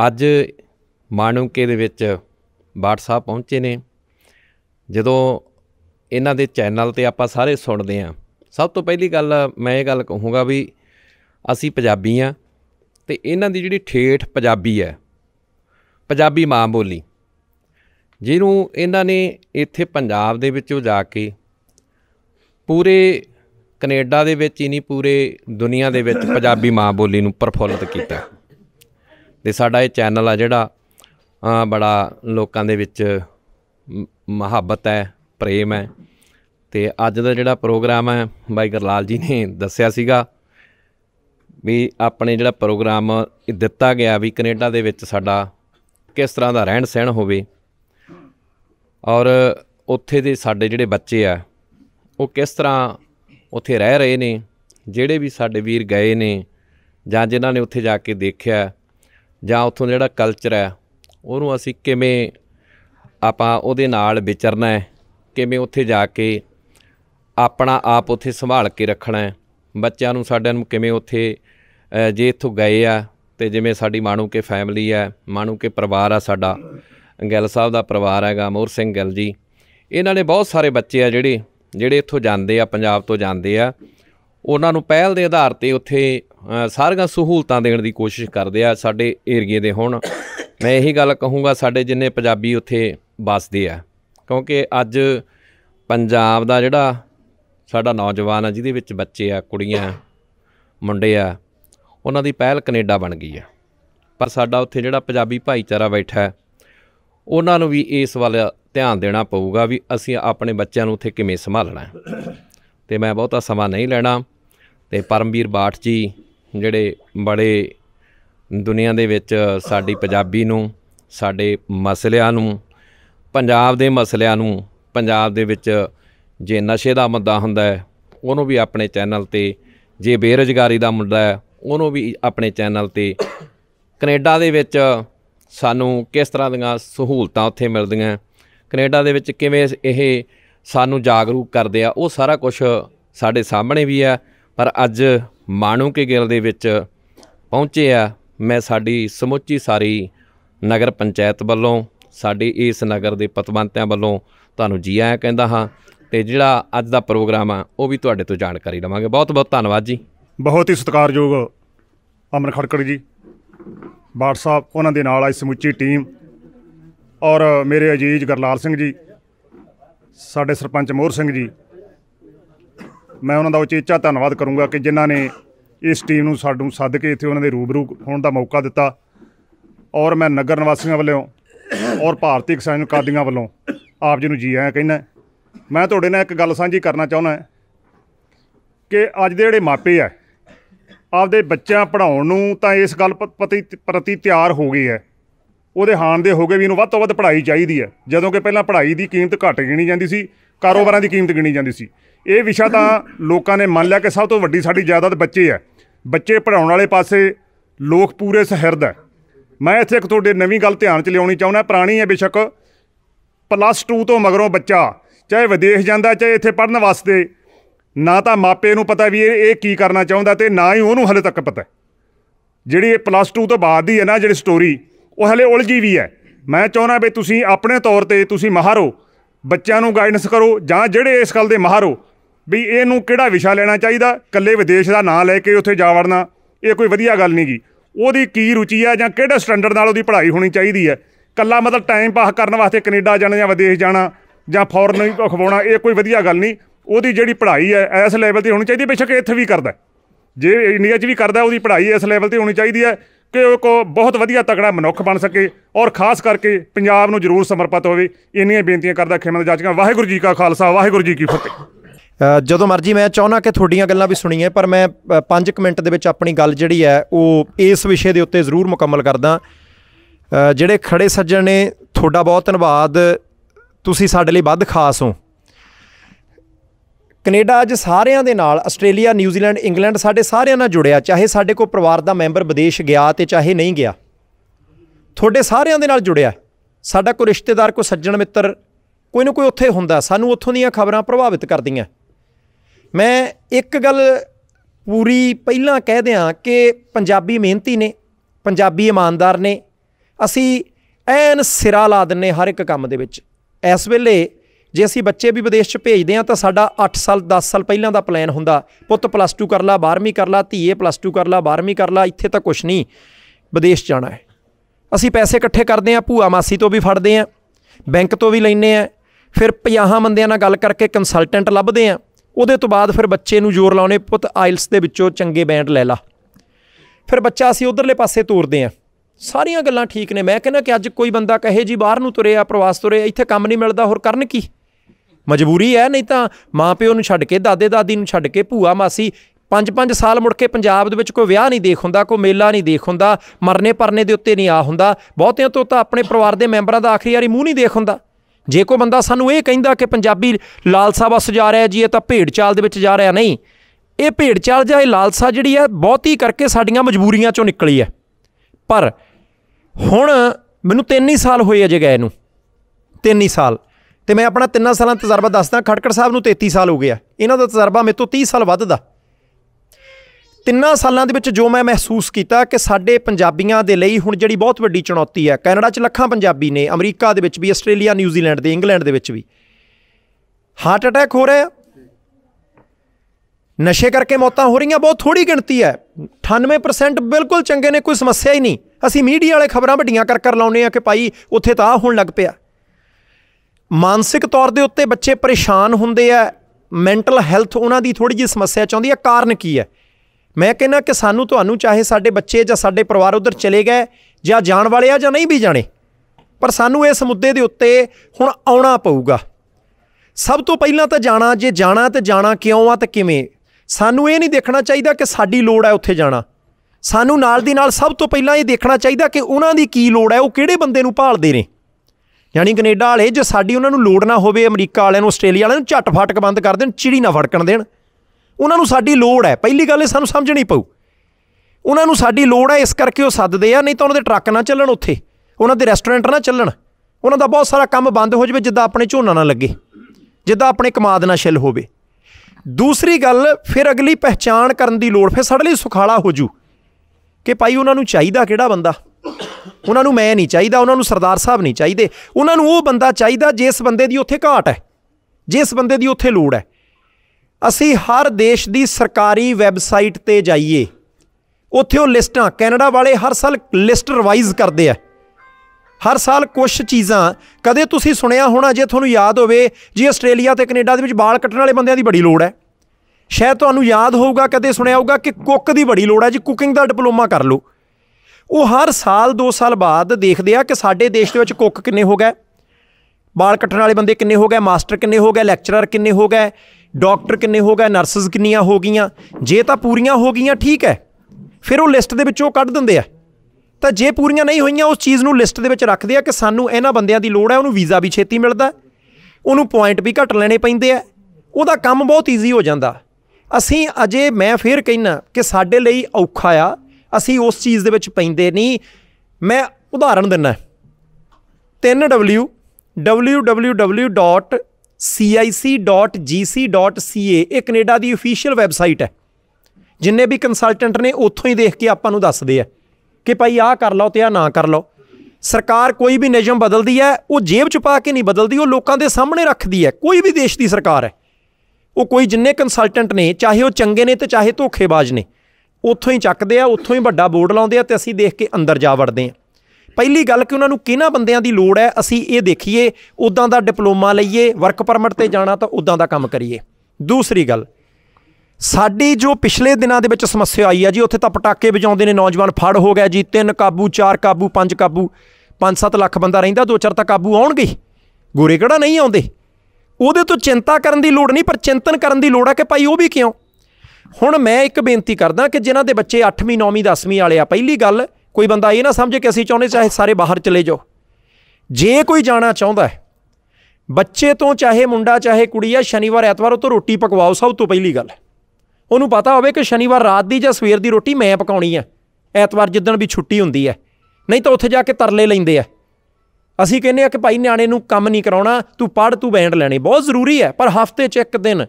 ਅੱਜ ਮਾਨੂਕੇ ਦੇ ਵਿੱਚ ਬਾਟ ਸਾਹਿਬ ਪਹੁੰਚੇ ਨੇ ਜਦੋਂ ਇਹਨਾਂ ਦੇ ਚੈਨਲ ਤੇ ਆਪਾਂ ਸਾਰੇ ਸੁਣਦੇ ਆਂ ਸਭ ਤੋਂ ਪਹਿਲੀ ਗੱਲ ਮੈਂ ਇਹ ਗੱਲ ਕਹੂੰਗਾ ਵੀ ਅਸੀਂ ਪੰਜਾਬੀ ਆਂ ਤੇ ਇਹਨਾਂ ਦੀ ਜਿਹੜੀ ਠੇਠ ਪੰਜਾਬੀ ਹੈ ਪੰਜਾਬੀ ਮਾਂ ਬੋਲੀ ਜਿਹਨੂੰ ਇਹਨਾਂ ਨੇ ਇੱਥੇ ਪੰਜਾਬ ਦੇ ਵਿੱਚੋਂ ਜਾ ਕੇ ਪੂਰੇ ਕੈਨੇਡਾ ਦੇ ਵਿੱਚ ਹੀ ਨਹੀਂ ਪੂਰੇ ਦੁਨੀਆ ਦੇ ਵਿੱਚ ਪੰਜਾਬੀ ਮਾਂ ਬੋਲੀ ਨੂੰ ਪ੍ਰਫੁੱਲਤ ਕੀਤਾ ਤੇ ਸਾਡਾ ਇਹ ਚੈਨਲ ਆ ਜਿਹੜਾ ਆ ਬੜਾ ਲੋਕਾਂ ਦੇ ਵਿੱਚ ਮੁਹੱਬਤ ਹੈ ਪ੍ਰੇਮ ਹੈ ਤੇ ਅੱਜ ਦਾ ਜਿਹੜਾ ਪ੍ਰੋਗਰਾਮ ਹੈ ਬਾਈ ਗਰਲਾਲ ਜੀ ਨੇ ਦੱਸਿਆ ਸੀਗਾ ਵੀ ਆਪਣੇ ਜਿਹੜਾ ਪ੍ਰੋਗਰਾਮ ਦਿੱਤਾ ਗਿਆ ਵੀ ਕੈਨੇਡਾ ਦੇ ਵਿੱਚ ਸਾਡਾ ਕਿਸ ਤਰ੍ਹਾਂ ਦਾ ਰਹਿਣ ਸਹਿਣ ਹੋਵੇ ਔਰ ਉੱਥੇ ਦੇ ਸਾਡੇ ਜਿਹੜੇ ਬੱਚੇ ਆ ਉਹ ਕਿਸ ਤਰ੍ਹਾਂ ਉੱਥੇ ਰਹਿ ਰਹੇ ਨੇ ਜਿਹੜੇ ਵੀ ਸਾਡੇ ਵੀਰ ਗਏ ਨੇ ਜਾਂ ਜਿਨ੍ਹਾਂ ਨੇ ਉੱਥੇ ਜਾ ਕੇ ਦੇਖਿਆ ਜਾਂ ਉੱਥੋਂ ਜਿਹੜਾ ਕਲਚਰ ਹੈ ਉਹਨੂੰ ਅਸੀਂ ਕਿਵੇਂ ਆਪਾਂ ਉਹਦੇ ਨਾਲ ਵਿਚਰਨਾ ਹੈ ਕਿਵੇਂ ਉੱਥੇ ਜਾ ਕੇ ਆਪਣਾ ਆਪ ਉੱਥੇ ਸੰਭਾਲ ਕੇ ਰੱਖਣਾ ਹੈ ਬੱਚਿਆਂ ਨੂੰ ਸਾਡਿਆਂ ਨੂੰ ਕਿਵੇਂ ਉੱਥੇ ਜੇ ਇੱਥੋਂ ਗਏ ਆ ਤੇ ਜਿਵੇਂ ਸਾਡੀ ਮਾਣੂ ਕੇ ਫੈਮਿਲੀ ਹੈ ਮਾਣੂ ਕੇ ਪਰਿਵਾਰ ਆ ਸਾਡਾ ਗਿੱਲ ਸਾਹਿਬ ਦਾ ਪਰਿਵਾਰ ਹੈਗਾ ਮੋਹਰ ਸਿੰਘ ਗਿੱਲ ਜੀ ਇਹਨਾਂ ਨੇ ਬਹੁਤ ਸਾਰੇ ਬੱਚੇ ਆ ਜਿਹੜੇ ਜਿਹੜੇ ਇੱਥੋਂ ਜਾਂਦੇ ਆ ਪੰਜਾਬ ਤੋਂ ਜਾਂਦੇ ਆ ਉਹਨਾਂ ਨੂੰ ਪਹਿਲ ਦੇ ਆਧਾਰ ਤੇ ਉੱਥੇ ਸਾਰੀਆਂ ਸਹੂਲਤਾਂ ਦੇਣ ਦੀ ਕੋਸ਼ਿਸ਼ ਕਰਦੇ ਆ ਸਾਡੇ ਏਰੀਏ ਦੇ ਹੁਣ ਮੈਂ ਇਹੀ ਗੱਲ ਕਹੂੰਗਾ ਸਾਡੇ ਜਿੰਨੇ ਪੰਜਾਬੀ ਉੱਥੇ ਵੱਸਦੇ ਆ ਕਿਉਂਕਿ ਅੱਜ ਪੰਜਾਬ ਦਾ ਜਿਹੜਾ ਸਾਡਾ ਨੌਜਵਾਨ ਆ ਜਿਹਦੇ ਵਿੱਚ ਬੱਚੇ ਆ ਕੁੜੀਆਂ ਮੁੰਡੇ ਆ ਉਹਨਾਂ ਦੀ ਪਹਿਲ ਕੈਨੇਡਾ ਬਣ ਗਈ ਹੈ ਪਰ ਸਾਡਾ ਉੱਥੇ ਜਿਹੜਾ ਪੰਜਾਬੀ ਭਾਈਚਾਰਾ ਬੈਠਾ ਹੈ ਉਹਨਾਂ ਨੂੰ ਵੀ ਇਸ ਵੱਲ ਧਿਆਨ ਦੇਣਾ ਪਊਗਾ ਵੀ ਅਸੀਂ ਆਪਣੇ ਬੱਚਿਆਂ ਨੂੰ ਉੱਥੇ ਕਿਵੇਂ ਸੰਭਾਲਣਾ ਤੇ ਮੈਂ ਬਹੁਤਾ ਸਮਾਂ ਨਹੀਂ ਲੈਣਾ ਤੇ ਪਰਮਵੀਰ ਬਾਠ ਜੀ ਜਿਹੜੇ ਬੜੇ ਦੁਨੀਆ ਦੇ ਵਿੱਚ ਸਾਡੀ ਪੰਜਾਬੀ ਨੂੰ ਸਾਡੇ ਮਸਲਿਆਂ ਨੂੰ ਪੰਜਾਬ ਦੇ ਮਸਲਿਆਂ ਨੂੰ ਪੰਜਾਬ ਦੇ ਵਿੱਚ ਜੇ ਨਸ਼ੇ ਦਾ ਮੁੱਦਾ ਹੁੰਦਾ ਹੈ ਉਹਨੂੰ ਵੀ ਆਪਣੇ ਚੈਨਲ ਤੇ ਜੇ ਬੇਰੋਜ਼ਗਾਰੀ ਦਾ ਮੁੱਦਾ ਹੈ ਉਹਨੂੰ ਵੀ ਆਪਣੇ ਚੈਨਲ ਤੇ ਕੈਨੇਡਾ ਦੇ ਵਿੱਚ ਸਾਨੂੰ ਕਿਸ ਤਰ੍ਹਾਂ ਦੀਆਂ ਸਹੂਲਤਾਂ ਉੱਥੇ ਮਿਲਦੀਆਂ ਕੈਨੇਡਾ ਦੇ ਵਿੱਚ ਕਿਵੇਂ ਇਹ ਸਾਨੂੰ ਜਾਗਰੂਕ ਕਰਦੇ ਆ ਉਹ ਸਾਰਾ ਕੁਝ ਸਾਡੇ ਸਾਹਮਣੇ ਵੀ ਆ ਪਰ ਅੱਜ ਮਾਣੂ ਕੇ ਗਿਲ ਦੇ ਵਿੱਚ ਪਹੁੰਚੇ ਆ ਮੈਂ ਸਾਡੀ ਸਮੁੱਚੀ ਸਾਰੀ ਨਗਰ ਪੰਚਾਇਤ ਵੱਲੋਂ ਸਾਡੇ ਇਸ ਨਗਰ ਦੇ ਪਤਵੰਤਿਆਂ ਵੱਲੋਂ ਤੁਹਾਨੂੰ ਜੀ ਆਇਆਂ ਕਹਿੰਦਾ ਹਾਂ ਤੇ ਜਿਹੜਾ ਅੱਜ ਦਾ ਪ੍ਰੋਗਰਾਮ ਆ ਉਹ ਵੀ ਤੁਹਾਡੇ ਤੋਂ ਜਾਣਕਾਰੀ ਲਵਾਂਗੇ ਬਹੁਤ ਬਹੁਤ ਧੰਨਵਾਦ ਜੀ ਬਹੁਤ ਹੀ ਸਤਿਕਾਰਯੋਗ ਅਮਰ ਖੜਕੜ ਜੀ ਬਾਟ ਸਾਹਿਬ ਉਹਨਾਂ ਦੇ ਨਾਲ ਆਈ ਸਮੁੱਚੀ ਟੀਮ ਔਰ ਮੇਰੇ ਅਜੀਜ਼ ਗਰਲਾਲ ਸਿੰਘ ਜੀ ਸਾਡੇ ਸਰਪੰਚ ਮੋਹਰ ਸਿੰਘ ਜੀ ਮੈਂ ਉਹਨਾਂ ਦਾ ਉਚੇਚਾ ਧੰਨਵਾਦ ਕਰੂੰਗਾ ਕਿ ਜਿਨ੍ਹਾਂ ਨੇ ਇਸ ਟੀਮ ਨੂੰ ਸਾਡੂ ਸੱਦ ਕੇ ਇੱਥੇ ਉਹਨਾਂ ਦੇ ਰੂਬਰੂ ਹੋਣ ਦਾ ਮੌਕਾ ਦਿੱਤਾ ਔਰ ਮੈਂ ਨਗਰ ਨਿਵਾਸੀਆਂ ਵੱਲੋਂ ਔਰ ਭਾਰਤੀ ਕਿਸਾਨ ਕਾਦੀਆਂ ਵੱਲੋਂ ਆਪ ਜੀ ਨੂੰ ਜੀ ਆਇਆਂ ਕਹਿੰਦਾ ਮੈਂ ਤੁਹਾਡੇ ਨਾਲ ਇੱਕ ਗੱਲ ਸਾਂਝੀ ਕਰਨਾ ਚਾਹੁੰਦਾ ਕਿ ਅੱਜ ਦੇ ਜਿਹੜੇ ਮਾਪੇ ਆ ਆਪਦੇ ਬੱਚਿਆਂ ਪੜਾਉਣ ਨੂੰ ਤਾਂ ਇਸ ਗੱਲ ਪ੍ਰਤੀ ਪ੍ਰਤੀ ਤਿਆਰ ਹੋ ਗਏ ਹੈ ਉਹਦੇ ਹਾਨ ਦੇ ਹੋ ਗਏ ਵੀ ਇਹਨੂੰ ਵੱਧ ਤੋਂ ਵੱਧ ਪੜ੍ਹਾਈ ਚਾਹੀਦੀ ਹੈ ਜਦੋਂ ਕਿ ਪਹਿਲਾਂ ਪੜ੍ਹਾਈ ਦੀ ਕੀਮਤ ਘੱਟ ਗਿਣੀ ਜਾਂਦੀ ਸੀ ਕਾਰੋਬਾਰਾਂ ਦੀ ਕੀਮਤ ਗਿਣੀ ਜਾਂਦੀ ਸੀ ਇਹ ਵਿਸ਼ਾ ਤਾਂ ਲੋਕਾਂ ਨੇ ਮੰਨ ਲਿਆ ਕਿ ਸਭ ਤੋਂ ਵੱਡੀ ਸਾਡੀ ਜਾਇਦਾਦ ਬੱਚੇ ਆ ਬੱਚੇ ਪੜਾਉਣ ਵਾਲੇ ਪਾਸੇ ਲੋਕ ਪੂਰੇ ਸਹਿਰਦ ਹੈ ਮੈਂ ਇੱਥੇ ਇੱਕ ਤੁਹਾਡੇ ਨਵੀਂ ਗੱਲ ਧਿਆਨ 'ਚ ਲਿਆਉਣੀ ਚਾਹੁੰਦਾ ਪ੍ਰਾਣੀ ਹੈ ਬੇਸ਼ੱਕ ਪਲੱਸ 2 ਤੋਂ ਮਗਰੋਂ ਬੱਚਾ ਚਾਹੇ ਵਿਦੇਸ਼ ਜਾਂਦਾ ਚਾਹੇ ਇੱਥੇ ਪੜਨ ਵਾਸਤੇ ਨਾ ਤਾਂ ਮਾਪੇ ਨੂੰ ਪਤਾ ਵੀ ਇਹ ਇਹ ਕੀ ਕਰਨਾ ਚਾਹੁੰਦਾ ਤੇ ਨਾ ਹੀ ਉਹਨੂੰ ਹਲੇ ਤੱਕ ਪਤਾ ਜਿਹੜੀ ਇਹ ਪਲੱਸ 2 ਤੋਂ ਬਾਅਦ ਦੀ ਹੈ ਨਾ ਜਿਹੜੀ ਸਟੋਰੀ ਉਹ ਹਲੇ ਉਲਝੀ ਵੀ ਹੈ ਮੈਂ ਚਾਹੁੰਦਾ ਵੀ ਤੁਸੀਂ ਆਪਣੇ ਤੌਰ ਤੇ ਤੁਸੀਂ ਮਹਾਰੋ ਬੱਚਿਆਂ ਨੂੰ ਗਾਈਡੈਂਸ ਕਰੋ ਜਾਂ ਜਿਹੜੇ ਇਸ ਗੱਲ ਦੇ ਮਹਾਰੋ ਵੀ ਇਹਨੂੰ ਕਿਹੜਾ ਵਿਸ਼ਾ ਲੈਣਾ ਚਾਹੀਦਾ ਕੱਲੇ ਵਿਦੇਸ਼ ਦਾ ਨਾਂ ਲੈ ਕੇ ਉੱਥੇ ਜਾ ਵੜਨਾ ਇਹ ਕੋਈ ਵਧੀਆ ਗੱਲ ਨਹੀਂਗੀ ਉਹਦੀ ਕੀ ਰੁਚੀ ਹੈ ਜਾਂ ਕਿਹੜੇ ਸਟੈਂਡਰਡ ਨਾਲ ਉਹਦੀ ਪੜ੍ਹਾਈ ਹੋਣੀ ਚਾਹੀਦੀ ਹੈ ਕੱਲਾ ਮਤਲਬ ਟਾਈਮ ਪਾਸ ਕਰਨ ਵਾਸਤੇ ਕੈਨੇਡਾ ਜਾਣਾ ਜਾਂ ਵਿਦੇਸ਼ ਜਾਣਾ ਜਾਂ ਫੋਰਨ ਖਵਾਉਣਾ ਇਹ ਕੋਈ ਵਧੀਆ ਗੱਲ ਨਹੀਂ ਉਹਦੀ ਜਿਹੜੀ ਪੜ੍ਹਾਈ ਹੈ ਐਸ ਲੈਵਲ ਤੇ ਹੋਣੀ ਚਾਹੀਦੀ ਬੇਸ਼ੱਕ ਇੱਥੇ ਵੀ ਕਰਦਾ ਜੇ ਇੰਡੀਆ 'ਚ ਵੀ ਕਰਦਾ ਉਹਦੀ ਪੜ੍ਹਾਈ ਐਸ ਲੈਵਲ ਤੇ ਹੋਣੀ ਚਾਹੀਦੀ ਹੈ ਕਿ ਉਹ ਕੋ ਬਹੁਤ ਵਧੀਆ ਤਕੜਾ ਮਨੁੱਖ ਬਣ ਸਕੇ ਔਰ ਖਾਸ ਕਰਕੇ ਪੰਜਾਬ ਨੂੰ ਜ਼ਰੂਰ ਸਮਰਪਿਤ ਹੋਵੇ ਇੰਨੀਆਂ ਬੇਨਤੀਆਂ ਕਰਦਾ ਖਿਮਨ ਜਾਚਕਾਂ ਵਾਹਿਗੁਰੂ ਜੀ ਕਾ ਖਾਲਸਾ ਵਾਹਿਗੁਰੂ ਜੀ ਕੀ ਫਤਿਹ ਜਦੋਂ ਮਰਜੀ ਮੈਂ ਚਾਹਣਾ ਕਿ ਤੁਹਾਡੀਆਂ ਗੱਲਾਂ ਵੀ ਸੁਣੀਏ ਪਰ ਮੈਂ 5 ਮਿੰਟ ਦੇ ਵਿੱਚ ਆਪਣੀ ਗੱਲ ਜਿਹੜੀ ਹੈ ਉਹ ਇਸ ਵਿਸ਼ੇ ਦੇ ਉੱਤੇ ਜ਼ਰੂਰ ਮੁਕੰਮਲ ਕਰਦਾ ਜਿਹੜੇ ਖੜੇ ਸੱਜਣ ਨੇ ਤੁਹਾਡਾ ਬਹੁਤ ਧੰਨਵਾਦ ਤੁਸੀਂ ਸਾਡੇ ਲਈ ਵੱਧ ਖਾਸ ਹੋ ਕੈਨੇਡਾ ਅੱਜ ਸਾਰਿਆਂ ਦੇ ਨਾਲ ਆਸਟ੍ਰੇਲੀਆ ਨਿਊਜ਼ੀਲੈਂਡ ਇੰਗਲੈਂਡ ਸਾਡੇ ਸਾਰਿਆਂ ਨਾਲ ਜੁੜਿਆ ਚਾਹੇ ਸਾਡੇ ਕੋਲ ਪਰਿਵਾਰ ਦਾ ਮੈਂਬਰ ਵਿਦੇਸ਼ ਗਿਆ ਤੇ ਚਾਹੇ ਨਹੀਂ ਗਿਆ ਤੁਹਾਡੇ ਸਾਰਿਆਂ ਦੇ ਨਾਲ ਜੁੜਿਆ ਸਾਡਾ ਕੋਈ ਰਿਸ਼ਤੇਦਾਰ ਕੋਈ ਸੱਜਣ ਮਿੱਤਰ ਕੋਈ ਨਾ ਕੋਈ ਉੱਥੇ ਹੁੰਦਾ ਸਾਨੂੰ ਉੱਥੋਂ ਦੀਆਂ ਖਬਰਾਂ ਪ੍ਰਭਾਵਿਤ ਕਰਦੀਆਂ ਮੈਂ ਇੱਕ ਗੱਲ ਪੂਰੀ ਪਹਿਲਾਂ ਕਹਿ ਦਿਆਂ ਕਿ ਪੰਜਾਬੀ ਮਿਹਨਤੀ ਨੇ ਪੰਜਾਬੀ ਇਮਾਨਦਾਰ ਨੇ ਅਸੀਂ ਐਨ ਸਿਰਾ ਲਾ ਦਿੰਨੇ ਹਰ ਇੱਕ ਕੰਮ ਦੇ ਵਿੱਚ ਇਸ ਵੇਲੇ ਜੇ ਅਸੀਂ ਬੱਚੇ ਵੀ ਵਿਦੇਸ਼ 'ਚ ਭੇਜਦੇ ਆ ਤਾਂ ਸਾਡਾ 8 ਸਾਲ 10 ਸਾਲ ਪਹਿਲਾਂ ਦਾ ਪਲਾਨ ਹੁੰਦਾ ਪੁੱਤ ਪਲੱਸ 2 ਕਰ ਲਾ 12ਵੀਂ ਕਰ ਲਾ ਧੀਏ ਪਲੱਸ 2 ਕਰ ਲਾ 12ਵੀਂ ਕਰ ਲਾ ਇੱਥੇ ਤਾਂ ਕੁਛ ਨਹੀਂ ਵਿਦੇਸ਼ ਜਾਣਾ ਹੈ ਅਸੀਂ ਪੈਸੇ ਇਕੱਠੇ ਕਰਦੇ ਆ ਭੂਆ ਮਾਸੀ ਤੋਂ ਵੀ ਫੜਦੇ ਆ ਬੈਂਕ ਤੋਂ ਵੀ ਲੈਨੇ ਆ ਫਿਰ 50 ਬੰਦਿਆਂ ਨਾਲ ਗੱਲ ਕਰਕੇ ਕੰਸਲਟੈਂਟ ਲੱਭਦੇ ਆ ਉਹਦੇ ਤੋਂ ਬਾਅਦ ਫਿਰ ਬੱਚੇ ਨੂੰ ਜ਼ੋਰ ਲਾਉਣੇ ਪੁੱਤ ਆਇਲਸ ਦੇ ਵਿੱਚੋਂ ਚੰਗੇ ਬੈਂਡ ਲੈ ਲਾ ਫਿਰ ਬੱਚਾ ਅਸੀਂ ਉਧਰਲੇ ਪਾਸੇ ਤੋਰਦੇ ਆ ਸਾਰੀਆਂ ਗੱਲਾਂ ਠੀਕ ਨੇ ਮੈਂ ਕਹਿੰਦਾ ਕਿ ਅੱਜ ਕੋਈ ਬੰਦਾ ਕਹੇ ਜੀ ਬਾਹਰ ਨੂੰ ਤੁਰੇ ਆ ਪ੍ਰਵਾਸ ਤੁਰੇ ਇੱਥੇ ਕੰਮ ਨਹੀਂ ਮਿਲਦਾ ਹੋਰ ਕਰਨ ਕੀ ਮਜਬੂਰੀ ਹੈ ਨਹੀਂ ਤਾਂ ਮਾਪਿਓ ਨੂੰ ਛੱਡ ਕੇ ਦਾਦੇ ਦਾਦੀ ਨੂੰ ਛੱਡ ਕੇ ਭੂਆ ਮਾਸੀ 5-5 ਸਾਲ ਮੁੜ ਕੇ ਪੰਜਾਬ ਦੇ ਵਿੱਚ ਕੋਈ ਵਿਆਹ ਨਹੀਂ ਦੇਖ ਹੁੰਦਾ ਕੋਈ ਮੇਲਾ ਨਹੀਂ ਦੇਖ ਹੁੰਦਾ ਮਰਨੇ ਪਰਨੇ ਦੇ ਉੱਤੇ ਨਹੀਂ ਆ ਹੁੰਦਾ ਬਹੁਤਿਆਂ ਤੋਂ ਤਾਂ ਆਪਣੇ ਪਰਿਵਾਰ ਦੇ ਮੈਂਬਰਾਂ ਦਾ ਆਖਰੀ ਵਾਰੀ ਮੂੰਹ ਨਹੀਂ ਦੇਖ ਹੁੰਦਾ ਜੇ ਕੋਈ ਬੰਦਾ ਸਾਨੂੰ ਇਹ ਕਹਿੰਦਾ ਕਿ ਪੰਜਾਬੀ ਲਾਲਸਾ ਵਸ ਜਾ ਰਿਹਾ ਜੀ ਇਹ ਤਾਂ ਭੇਡ ਚਾਲ ਦੇ ਵਿੱਚ ਜਾ ਰਿਹਾ ਨਹੀਂ ਇਹ ਭੇਡ ਚਾਲ ਜਾਂ ਇਹ ਲਾਲਸਾ ਜਿਹੜੀ ਹੈ ਬਹੁਤੀ ਕਰਕੇ ਸਾਡੀਆਂ ਮਜਬੂਰੀਆਂ ਚੋਂ ਨਿਕਲੀ ਹੈ ਪਰ ਹੁਣ ਮੈਨੂੰ 3 ਹੀ ਸਾਲ ਹੋਏ ਅਜੇ ਗਏ ਨੂੰ 3 ਹੀ ਸਾਲ ਤੇ ਮੈਂ ਆਪਣਾ 3 ਸਾਲਾਂ ਤਜਰਬਾ ਦੱਸਦਾ ਖੜਕੜ ਸਾਹਿਬ ਨੂੰ 33 ਸਾਲ ਹੋ ਗਏ ਆ ਇਹਨਾਂ ਦਾ ਤਜਰਬਾ ਮੇਰੇ ਤੋਂ 30 ਸਾਲ ਵੱਧ ਦਾ ਤਿੰਨਾਂ ਸਾਲਾਂ ਦੇ ਵਿੱਚ ਜੋ ਮੈਂ ਮਹਿਸੂਸ ਕੀਤਾ ਕਿ ਸਾਡੇ ਪੰਜਾਬੀਆਂ ਦੇ ਲਈ ਹੁਣ ਜਿਹੜੀ ਬਹੁਤ ਵੱਡੀ ਚੁਣੌਤੀ ਹੈ ਕੈਨੇਡਾ 'ਚ ਲੱਖਾਂ ਪੰਜਾਬੀ ਨੇ ਅਮਰੀਕਾ ਦੇ ਵਿੱਚ ਵੀ ਆਸਟ੍ਰੇਲੀਆ ਨਿਊਜ਼ੀਲੈਂਡ ਦੇ ਇੰਗਲੈਂਡ ਦੇ ਵਿੱਚ ਵੀ ਹਾਰਟ ਅਟੈਕ ਹੋ ਰਿਹਾ ਨਸ਼ੇ ਕਰਕੇ ਮੌਤਾਂ ਹੋ ਰਹੀਆਂ ਬਹੁਤ ਥੋੜੀ ਗਿਣਤੀ ਹੈ 98% ਬਿਲਕੁਲ ਚੰਗੇ ਨੇ ਕੋਈ ਸਮੱਸਿਆ ਹੀ ਨਹੀਂ ਅਸੀਂ ਮੀਡੀਆ ਵਾਲੇ ਖਬਰਾਂ ਵੱਡੀਆਂ ਕਰ ਕਰ ਲਾਉਨੇ ਆ ਕਿ ਭਾਈ ਉੱਥੇ ਤਾਂ ਆ ਲੱਗ ਪਿਆ ਮਾਨਸਿਕ ਤੌਰ ਦੇ ਉੱਤੇ ਬੱਚੇ ਪਰੇਸ਼ਾਨ ਹੁੰਦੇ ਆ ਮੈਂਟਲ ਹੈਲਥ ਉਹਨਾਂ ਦੀ ਥੋੜੀ ਜਿਹੀ ਸਮੱਸਿਆ ਚਾਹੁੰਦੀ ਆ ਕਾਰਨ ਕੀ ਹੈ ਮੈਂ ਕਹਿੰਦਾ ਕਿ ਸਾਨੂੰ ਤੁਹਾਨੂੰ ਚਾਹੇ ਸਾਡੇ ਬੱਚੇ ਜਾਂ ਸਾਡੇ ਪਰਿਵਾਰ ਉਧਰ ਚਲੇ ਗਏ ਜਾਂ ਜਾਣ ਵਾਲੇ ਆ ਜਾਂ ਨਹੀਂ ਵੀ ਜਾਣੇ ਪਰ ਸਾਨੂੰ ਇਸ ਮੁੱਦੇ ਦੇ ਉੱਤੇ ਹੁਣ ਆਉਣਾ ਪਊਗਾ ਸਭ ਤੋਂ ਪਹਿਲਾਂ ਤਾਂ ਜਾਣਾ ਜੇ ਜਾਣਾ ਤੇ ਜਾਣਾ ਕਿਉਂ ਆ ਤੇ ਕਿਵੇਂ ਸਾਨੂੰ ਇਹ ਨਹੀਂ ਦੇਖਣਾ ਚਾਹੀਦਾ ਕਿ ਸਾਡੀ ਲੋੜ ਹੈ ਉੱਥੇ ਜਾਣਾ ਸਾਨੂੰ ਨਾਲ ਦੀ ਨਾਲ ਸਭ ਤੋਂ ਪਹਿਲਾਂ ਇਹ ਦੇਖਣਾ ਚਾਹੀਦਾ ਕਿ ਉਹਨਾਂ ਦੀ ਕੀ ਲੋੜ ਹੈ ਉਹ ਕਿਹੜੇ ਬੰਦੇ ਨੂੰ ਭਾਲਦੇ ਨੇ ਯਾਨੀ ਕੈਨੇਡਾ ਵਾਲੇ ਜੇ ਸਾਡੀ ਉਹਨਾਂ ਨੂੰ ਲੋੜ ਨਾ ਹੋਵੇ ਅਮਰੀਕਾ ਵਾਲਿਆਂ ਨੂੰ ਆਸਟ੍ਰੇਲੀਆ ਵਾਲਿਆਂ ਨੂੰ ਝਟਫਟ ਬੰਦ ਕਰ ਦੇਣ ਚਿੜੀ ਨਾ ਫੜਕਣ ਦੇਣ ਉਹਨਾਂ ਨੂੰ ਸਾਡੀ ਲੋੜ ਹੈ ਪਹਿਲੀ ਗੱਲ ਇਹ ਸਾਨੂੰ ਸਮਝਣੀ ਪਊ ਉਹਨਾਂ ਨੂੰ ਸਾਡੀ ਲੋੜ ਹੈ ਇਸ ਕਰਕੇ ਉਹ ਸੱਦਦੇ ਆ ਨਹੀਂ ਤਾਂ ਉਹਨਾਂ ਦੇ ਟਰੱਕ ਨਾ ਚੱਲਣ ਉੱਥੇ ਉਹਨਾਂ ਦੇ ਰੈਸਟੋਰੈਂਟ ਨਾ ਚੱਲਣ ਉਹਨਾਂ ਦਾ ਬਹੁਤ ਸਾਰਾ ਕੰਮ ਬੰਦ ਹੋ ਜਵੇ ਜਿੱਦਾਂ ਆਪਣੇ ਝੋਨਾ ਨਾ ਲੱਗੇ ਜਿੱਦਾਂ ਆਪਣੇ ਕਮਾਦ ਨਾ ਛਿਲ ਹੋਵੇ ਦੂਸਰੀ ਗੱਲ ਫਿਰ ਅਗਲੀ ਪਹਿਚਾਣ ਕਰਨ ਦੀ ਲੋੜ ਫਿਰ ਸਾਡੇ ਲਈ ਸੁਖਾਲਾ ਹੋ ਜੂ ਕਿ ਭਾਈ ਉਹਨਾਂ ਨੂੰ ਚਾਹੀਦਾ ਕਿਹੜਾ ਬੰਦਾ ਉਹਨਾਂ ਨੂੰ ਮੈਂ ਨਹੀਂ ਚਾਹੀਦਾ ਉਹਨਾਂ ਨੂੰ ਸਰਦਾਰ ਸਾਹਿਬ ਨਹੀਂ ਚਾਹੀਦੇ ਉਹਨਾਂ ਨੂੰ ਉਹ ਬੰਦਾ ਚਾਹੀਦਾ ਜਿਸ ਬੰਦੇ ਦੀ ਉੱਥੇ ਘਾਟ ਹੈ ਜਿਸ ਬੰਦੇ ਦੀ ਉੱਥੇ ਲੋੜ ਹੈ ਅਸੀਂ ਹਰ ਦੇਸ਼ ਦੀ ਸਰਕਾਰੀ ਵੈਬਸਾਈਟ ਤੇ ਜਾਈਏ ਉੱਥੇ ਉਹ ਲਿਸਟਾਂ ਕੈਨੇਡਾ ਵਾਲੇ ਹਰ ਸਾਲ ਲਿਸਟ ਰਿਵਾਈਜ਼ ਕਰਦੇ ਆ ਹਰ ਸਾਲ ਕੁਝ ਚੀਜ਼ਾਂ ਕਦੇ ਤੁਸੀਂ ਸੁਣਿਆ ਹੋਣਾ ਜੇ ਤੁਹਾਨੂੰ ਯਾਦ ਹੋਵੇ ਜੀ ਆਸਟ੍ਰੇਲੀਆ ਤੇ ਕੈਨੇਡਾ ਦੇ ਵਿੱਚ ਵਾਲ ਕੱਟਣ ਵਾਲੇ ਬੰਦਿਆਂ ਦੀ ਬੜੀ ਲੋੜ ਹੈ ਸ਼ਾਇਦ ਤੁਹਾਨੂੰ ਯਾਦ ਹੋਊਗਾ ਕਦੇ ਸੁਣਿਆ ਹੋਊਗਾ ਕਿ ਕੁੱਕ ਦੀ ਬੜੀ ਲੋੜ ਹੈ ਜੀ ਕੁਕਿੰਗ ਦਾ ਡਿਪਲੋਮਾ ਕਰ ਲਓ ਉਹ ਹਰ ਸਾਲ 2 ਸਾਲ ਬਾਅਦ ਦੇਖਦੇ ਆ ਕਿ ਸਾਡੇ ਦੇਸ਼ ਦੇ ਵਿੱਚ ਕੁੱਕ ਕਿੰਨੇ ਹੋ ਗਏ ਬਾਲ ਕੱਟਣ ਵਾਲੇ ਬੰਦੇ ਕਿੰਨੇ ਹੋ ਗਏ ਮਾਸਟਰ ਕਿੰਨੇ ਹੋ ਗਏ ਲੈਕਚਰਰ ਕਿੰਨੇ ਹੋ ਗਏ ਡਾਕਟਰ ਕਿੰਨੇ ਹੋ ਗਏ ਨਰਸਸ ਕਿੰਨੀਆਂ ਹੋ ਗਈਆਂ ਜੇ ਤਾਂ ਪੂਰੀਆਂ ਹੋ ਗਈਆਂ ਠੀਕ ਹੈ ਫਿਰ ਉਹ ਲਿਸਟ ਦੇ ਵਿੱਚੋਂ ਕੱਢ ਦਿੰਦੇ ਆ ਤਾਂ ਜੇ ਪੂਰੀਆਂ ਨਹੀਂ ਹੋਈਆਂ ਉਸ ਚੀਜ਼ ਨੂੰ ਲਿਸਟ ਦੇ ਵਿੱਚ ਰੱਖਦੇ ਆ ਕਿ ਸਾਨੂੰ ਇਹਨਾਂ ਬੰਦਿਆਂ ਦੀ ਲੋੜ ਹੈ ਉਹਨੂੰ ਵੀਜ਼ਾ ਵੀ ਛੇਤੀ ਮਿਲਦਾ ਉਹਨੂੰ ਪੁਆਇੰਟ ਵੀ ਘੱਟ ਲੈਣੇ ਪੈਂਦੇ ਆ ਉਹਦਾ ਕੰਮ ਬਹੁਤ ਈਜ਼ੀ ਹੋ ਜਾਂਦਾ ਅਸੀਂ ਅਜੇ ਮੈਂ ਫੇਰ ਕਹਿਣਾ ਕਿ ਸਾਡੇ ਲਈ ਔਖਾ ਆ ਅਸੀਂ ਉਸ ਚੀਜ਼ ਦੇ ਵਿੱਚ ਪੈਂਦੇ ਨਹੀਂ ਮੈਂ ਉਦਾਹਰਣ ਦਿੰਦਾ 3W www.cic.gc.ca ਇਹ ਕੈਨੇਡਾ ਦੀ ਅਫੀਸ਼ੀਅਲ ਵੈਬਸਾਈਟ ਹੈ ਜਿੰਨੇ ਵੀ ਕੰਸਲਟੈਂਟ ਨੇ ਉੱਥੋਂ ਹੀ ਦੇਖ ਕੇ ਆਪਾਂ ਨੂੰ ਦੱਸਦੇ ਆ ਕਿ ਭਾਈ ਆਹ ਕਰ ਲਓ ਤੇ ਆਹ ਨਾ ਕਰ ਲਓ ਸਰਕਾਰ ਕੋਈ ਵੀ ਨਿਯਮ ਬਦਲਦੀ ਹੈ ਉਹ ਜੇਬ ਚ ਪਾ ਕੇ ਨਹੀਂ ਬਦਲਦੀ ਉਹ ਲੋਕਾਂ ਦੇ ਸਾਹਮਣੇ ਰੱਖਦੀ ਹੈ ਕੋਈ ਵੀ ਦੇਸ਼ ਦੀ ਸਰਕਾਰ ਹੈ ਉਹ ਕੋਈ ਜਿੰਨੇ ਕੰਸਲਟੈਂਟ ਨੇ ਚਾਹੇ ਉਹ ਚੰਗੇ ਨੇ ਤੇ ਚਾਹੇ ਧੋਖੇਬਾਜ਼ ਨੇ ਉੱਥੋਂ ਹੀ ਚੱਕਦੇ ਆ ਉੱਥੋਂ ਹੀ ਵੱਡਾ ਬੋਰਡ ਲਾਉਂਦੇ ਆ ਤੇ ਅਸੀਂ ਦੇਖ ਕੇ ਅੰਦਰ ਜਾ ਵੜਦੇ ਆ ਪਹਿਲੀ ਗੱਲ ਕਿ ਉਹਨਾਂ ਨੂੰ ਕਿਹਨਾਂ ਬੰਦਿਆਂ ਦੀ ਲੋੜ ਹੈ ਅਸੀਂ ਇਹ ਦੇਖੀਏ ਉਦਾਂ ਦਾ ਡਿਪਲੋਮਾ ਲਈਏ ਵਰਕ ਪਰਮਿਟ ਤੇ ਜਾਣਾ ਤਾਂ ਉਦਾਂ ਦਾ ਕੰਮ ਕਰੀਏ ਦੂਸਰੀ ਗੱਲ ਸਾਡੀ ਜੋ ਪਿਛਲੇ ਦਿਨਾਂ ਦੇ ਵਿੱਚ ਸਮੱਸਿਆ ਆਈ ਆ ਜੀ ਉੱਥੇ ਤਾਂ ਪਟਾਕੇ ਵਜਾਉਂਦੇ ਨੇ ਨੌਜਵਾਨ ਫੜ ਹੋ ਗਿਆ ਜੀ ਤਿੰਨ ਕਾਬੂ ਚਾਰ ਕਾਬੂ ਪੰਜ ਕਾਬੂ 5-7 ਲੱਖ ਬੰਦਾ ਰਹਿੰਦਾ ਦੋ ਚਾਰ ਤਾਂ ਕਾਬੂ ਆਉਣਗੇ ਗੋਰੇ ਕਿਹੜਾ ਨਹੀਂ ਆਉਂਦੇ ਉਹਦੇ ਤੋਂ ਚਿੰਤਾ ਕਰਨ ਦੀ ਲੋੜ ਨਹੀਂ ਪਰ ਚਿੰਤਨ ਕਰਨ ਦੀ ਲੋੜ ਹੈ ਕਿ ਭਾਈ ਉਹ ਵੀ ਕਿਉਂ ਹੁਣ ਮੈਂ ਇੱਕ ਬੇਨਤੀ ਕਰਦਾ ਕਿ ਜਿਨ੍ਹਾਂ ਦੇ ਬੱਚੇ 8ਵੀਂ 9ਵੀਂ 10ਵੀਂ ਵਾਲੇ ਆ ਪਹਿਲੀ ਗੱਲ ਕੋਈ ਬੰਦਾ ਇਹ ਨਾ ਸਮਝੇ ਕਿ ਅਸੀਂ ਚਾਹੁੰਦੇ ਚਾਹੇ ਸਾਰੇ ਬਾਹਰ ਚਲੇ ਜਾਓ ਜੇ ਕੋਈ ਜਾਣਾ ਚਾਹੁੰਦਾ ਹੈ ਬੱਚੇ ਤੋਂ ਚਾਹੇ ਮੁੰਡਾ ਚਾਹੇ ਕੁੜੀ ਆ ਸ਼ਨੀਵਾਰ ਐਤਵਾਰ ਉਤੋਂ ਤੋਂ ਰੋਟੀ ਪਕਵਾਓ ਸਭ ਤੋਂ ਪਹਿਲੀ ਗੱਲ ਉਹਨੂੰ ਪਤਾ ਹੋਵੇ ਕਿ ਸ਼ਨੀਵਾਰ ਰਾਤ ਦੀ ਜਾਂ ਸਵੇਰ ਦੀ ਰੋਟੀ ਮੈਂ ਪਕਾਉਣੀ ਆ ਐਤਵਾਰ ਜਿੱਦਣ ਵੀ ਛੁੱਟੀ ਹੁੰਦੀ ਹੈ ਨਹੀਂ ਤਾਂ ਉੱਥੇ ਜਾ ਕੇ ਤਰਲੇ ਲੈਂਦੇ ਆ ਅਸੀਂ ਕਹਿੰਦੇ ਆ ਕਿ ਭਾਈ ਨਿਆਣੇ ਨੂੰ ਕੰਮ ਨਹੀਂ ਕਰਾਉਣਾ ਤੂੰ ਪੜ ਤੂੰ ਬੈਂਡ ਲੈਣੀ ਬਹੁਤ ਜ਼ਰੂਰੀ ਹੈ ਪਰ ਹਫ਼ਤੇ 'ਚ ਇੱਕ ਦਿਨ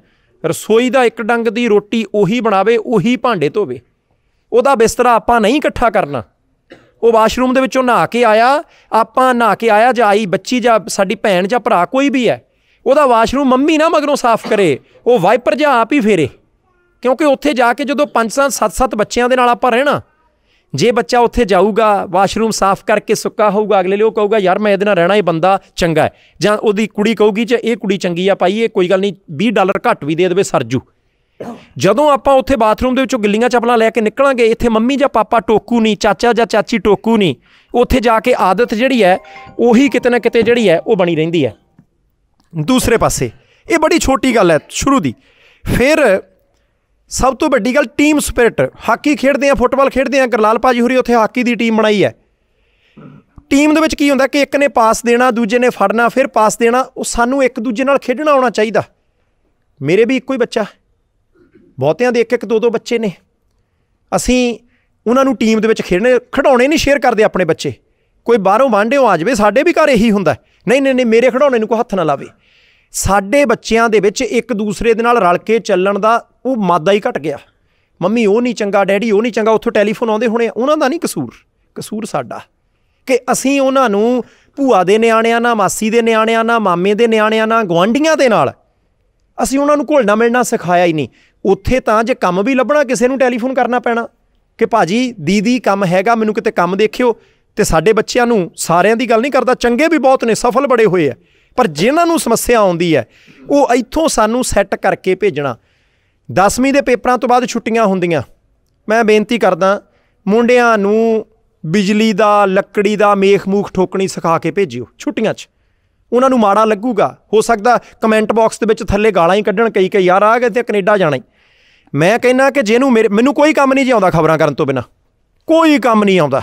ਰਸੋਈ ਦਾ ਇੱਕ ਡੰਗ ਦੀ ਰੋਟੀ ਉਹੀ ਬਣਾਵੇ ਉਹੀ ਭਾਂਡੇ ਧੋਵੇ ਉਹਦਾ ਬਿਸਤਰਾ ਆਪਾਂ ਨਹੀਂ ਇਕੱਠਾ ਕਰਨਾ ਉਹ ਵਾਸ਼ਰੂਮ ਦੇ ਵਿੱਚੋਂ ਨਹਾ ਕੇ ਆਇਆ ਆਪਾਂ ਨਹਾ ਕੇ ਆਇਆ ਜਾਂ ਆਈ ਬੱਚੀ ਜਾਂ ਸਾਡੀ ਭੈਣ ਜਾਂ ਭਰਾ ਕੋਈ ਵੀ ਹੈ ਉਹਦਾ ਵਾਸ਼ਰੂਮ ਮੰਮੀ ਨਾ ਮਗਰੋਂ ਸਾਫ਼ ਕਰੇ ਉਹ ਵਾਈਪਰ ਜਾਂ ਆਪ ਹੀ ਫੇਰੇ ਕਿਉਂਕਿ ਉੱਥੇ ਜਾ ਕੇ ਜਦੋਂ 5 7 7 ਬੱਚਿਆਂ ਦੇ ਨਾਲ ਆਪਾਂ ਰਹਿਣਾ ਜੇ ਬੱਚਾ ਉੱਥੇ ਜਾਊਗਾ ਵਾਸ਼ਰੂਮ ਸਾਫ਼ ਕਰਕੇ ਸੁੱਕਾ ਹੋਊਗਾ ਅਗਲੇ ਲਈ ਉਹ ਕਹੂਗਾ ਯਾਰ ਮੈਂ ਇਹਦੇ ਨਾਲ ਰਹਿਣਾ ਇਹ ਬੰਦਾ ਚੰਗਾ ਹੈ ਜਾਂ ਉਹਦੀ ਕੁੜੀ ਕਹੂਗੀ ਜੇ ਇਹ ਕੁੜੀ ਚੰਗੀ ਆ ਪਾਈ ਇਹ ਕੋਈ ਗੱਲ ਨਹੀਂ 20 ਡਾਲਰ ਘੱਟ ਵੀ ਦੇ ਦੇਵੇ ਸਰਜੂ ਜਦੋਂ ਆਪਾਂ ਉੱਥੇ ਬਾਥਰੂਮ ਦੇ ਵਿੱਚੋਂ ਗਿੱਲੀਆਂ ਚਪਲਾਂ ਲੈ ਕੇ ਨਿਕਲਾਂਗੇ ਇੱਥੇ ਮੰਮੀ ਜਾਂ ਪਾਪਾ ਟੋਕੂ ਨਹੀਂ ਚਾਚਾ ਜਾਂ ਚਾਚੀ ਟੋਕੂ ਨਹੀਂ ਉੱਥੇ ਜਾ ਕੇ ਆਦਤ ਜਿਹੜੀ ਹੈ ਉਹੀ ਕਿਤੇ ਨਾ ਕਿਤੇ ਜਿਹੜੀ ਹੈ ਉਹ ਬਣੀ ਰਹਿੰਦੀ ਹੈ ਦੂਸਰੇ ਪਾਸੇ ਇਹ ਬੜੀ ਛੋਟੀ ਗੱਲ ਹੈ ਸ਼ੁਰੂ ਦੀ ਫਿਰ ਸਭ ਤੋਂ ਵੱਡੀ ਗੱਲ ਟੀਮ ਸਪਿਰਟ ਹਾਕੀ ਖੇਡਦੇ ਆ ਫੁੱਟਬਾਲ ਖੇਡਦੇ ਆ ਕਰਲਾਲ ਪਾਜੀ ਹੋਰੀ ਉੱਥੇ ਹਾਕੀ ਦੀ ਟੀਮ ਬਣਾਈ ਹੈ ਟੀਮ ਦੇ ਵਿੱਚ ਕੀ ਹੁੰਦਾ ਕਿ ਇੱਕ ਨੇ ਪਾਸ ਦੇਣਾ ਦੂਜੇ ਨੇ ਫੜਨਾ ਫਿਰ ਪਾਸ ਦੇਣਾ ਉਹ ਸਾਨੂੰ ਇੱਕ ਦੂਜੇ ਨਾਲ ਖੇਡਣਾ ਆਉਣਾ ਚਾਹੀਦਾ ਮੇਰੇ ਵੀ ਇੱਕੋ ਹੀ ਬੱਚਾ ਬਹੁਤਿਆਂ ਦੇ ਇੱਕ ਇੱਕ ਦੋ ਦੋ ਬੱਚੇ ਨੇ ਅਸੀਂ ਉਹਨਾਂ ਨੂੰ ਟੀਮ ਦੇ ਵਿੱਚ ਖੇਡਣੇ ਖਿਡਾਉਣੇ ਨਹੀਂ ਸ਼ੇਅਰ ਕਰਦੇ ਆਪਣੇ ਬੱਚੇ ਕੋਈ ਬਾਹਰੋਂ ਵਾਂਡਿਓ ਆ ਜਾਵੇ ਸਾਡੇ ਵੀ ਘਰ ਇਹੀ ਹੁੰਦਾ ਨਹੀਂ ਨਹੀਂ ਨਹੀਂ ਮੇਰੇ ਖਿਡਾਉਣੇ ਨੂੰ ਕੋ ਹੱਥ ਨਾ ਲਾਵੇ ਸਾਡੇ ਬੱਚਿਆਂ ਦੇ ਵਿੱਚ ਇੱਕ ਦੂਸਰੇ ਦੇ ਨਾਲ ਰਲ ਕੇ ਚੱਲਣ ਦਾ ਉਹ ਮਾਦਾ ਹੀ ਘਟ ਗਿਆ ਮੰਮੀ ਉਹ ਨਹੀਂ ਚੰਗਾ ਡੈਡੀ ਉਹ ਨਹੀਂ ਚੰਗਾ ਉੱਥੋਂ ਟੈਲੀਫੋਨ ਆਉਂਦੇ ਹੋਣੇ ਉਹਨਾਂ ਦਾ ਨਹੀਂ ਕਸੂਰ ਕਸੂਰ ਸਾਡਾ ਕਿ ਅਸੀਂ ਉਹਨਾਂ ਨੂੰ ਭੂਆ ਦੇ ਨਿਆਣਿਆਂ ਨਾਲ ਮਾਸੀ ਦੇ ਨਿਆਣਿਆਂ ਨਾਲ ਮਾਮੇ ਦੇ ਨਿਆਣਿਆਂ ਨਾਲ ਗਵਾਂਢੀਆਂ ਦੇ ਨਾਲ ਅਸੀਂ ਉਹਨਾਂ ਨੂੰ ਘੁਲਣਾ ਮਿਲਣਾ ਸਿਖਾਇਆ ਹੀ ਨਹੀਂ ਉੱਥੇ ਤਾਂ ਜੇ ਕੰਮ ਵੀ ਲੱਭਣਾ ਕਿਸੇ ਨੂੰ ਟੈਲੀਫੋਨ ਕਰਨਾ ਪੈਣਾ ਕਿ ਭਾਜੀ ਦੀਦੀ ਕੰਮ ਹੈਗਾ ਮੈਨੂੰ ਕਿਤੇ ਕੰਮ ਦੇਖਿਓ ਤੇ ਸਾਡੇ ਬੱਚਿਆਂ ਨੂੰ ਸਾਰਿਆਂ ਦੀ ਗੱਲ ਨਹੀਂ ਕਰਦਾ ਚੰਗੇ ਵੀ ਬਹੁਤ ਨੇ ਸਫਲ ਬੜੇ ਹੋਏ ਆ ਪਰ ਜਿਨ੍ਹਾਂ ਨੂੰ ਸਮੱਸਿਆ ਆਉਂਦੀ ਹੈ ਉਹ ਇੱਥੋਂ ਸਾਨੂੰ ਸੈੱਟ ਕਰਕੇ ਭੇਜਣਾ 10ਵੀਂ ਦੇ ਪੇਪਰਾਂ ਤੋਂ ਬਾਅਦ ਛੁੱਟੀਆਂ ਹੁੰਦੀਆਂ ਮੈਂ ਬੇਨਤੀ ਕਰਦਾ ਮੁੰਡਿਆਂ ਨੂੰ ਬਿਜਲੀ ਦਾ ਲੱਕੜੀ ਦਾ ਮੇਖ-ਮੂਖ ਠੋਕਣੀ ਸਿਖਾ ਕੇ ਭੇਜਿਓ ਛੁੱਟੀਆਂ 'ਚ ਉਹਨਾਂ ਨੂੰ ਮਾੜਾ ਲੱਗੂਗਾ ਹੋ ਸਕਦਾ ਕਮੈਂਟ ਬਾਕਸ ਦੇ ਵਿੱਚ ਥੱਲੇ ਗਾਲਾਂ ਹੀ ਕੱਢਣ ਕਈ ਕਈ ਯਾਰ ਆ ਗਏ ਤੇ ਕੈਨੇਡਾ ਜਾਣਾ ਹੀ ਮੈਂ ਕਹਿੰਨਾ ਕਿ ਜਿਹਨੂੰ ਮੈਨੂੰ ਕੋਈ ਕੰਮ ਨਹੀਂ ਜਿਉਂਦਾ ਖਬਰਾਂ ਕਰਨ ਤੋਂ ਬਿਨਾ ਕੋਈ ਕੰਮ ਨਹੀਂ ਆਉਂਦਾ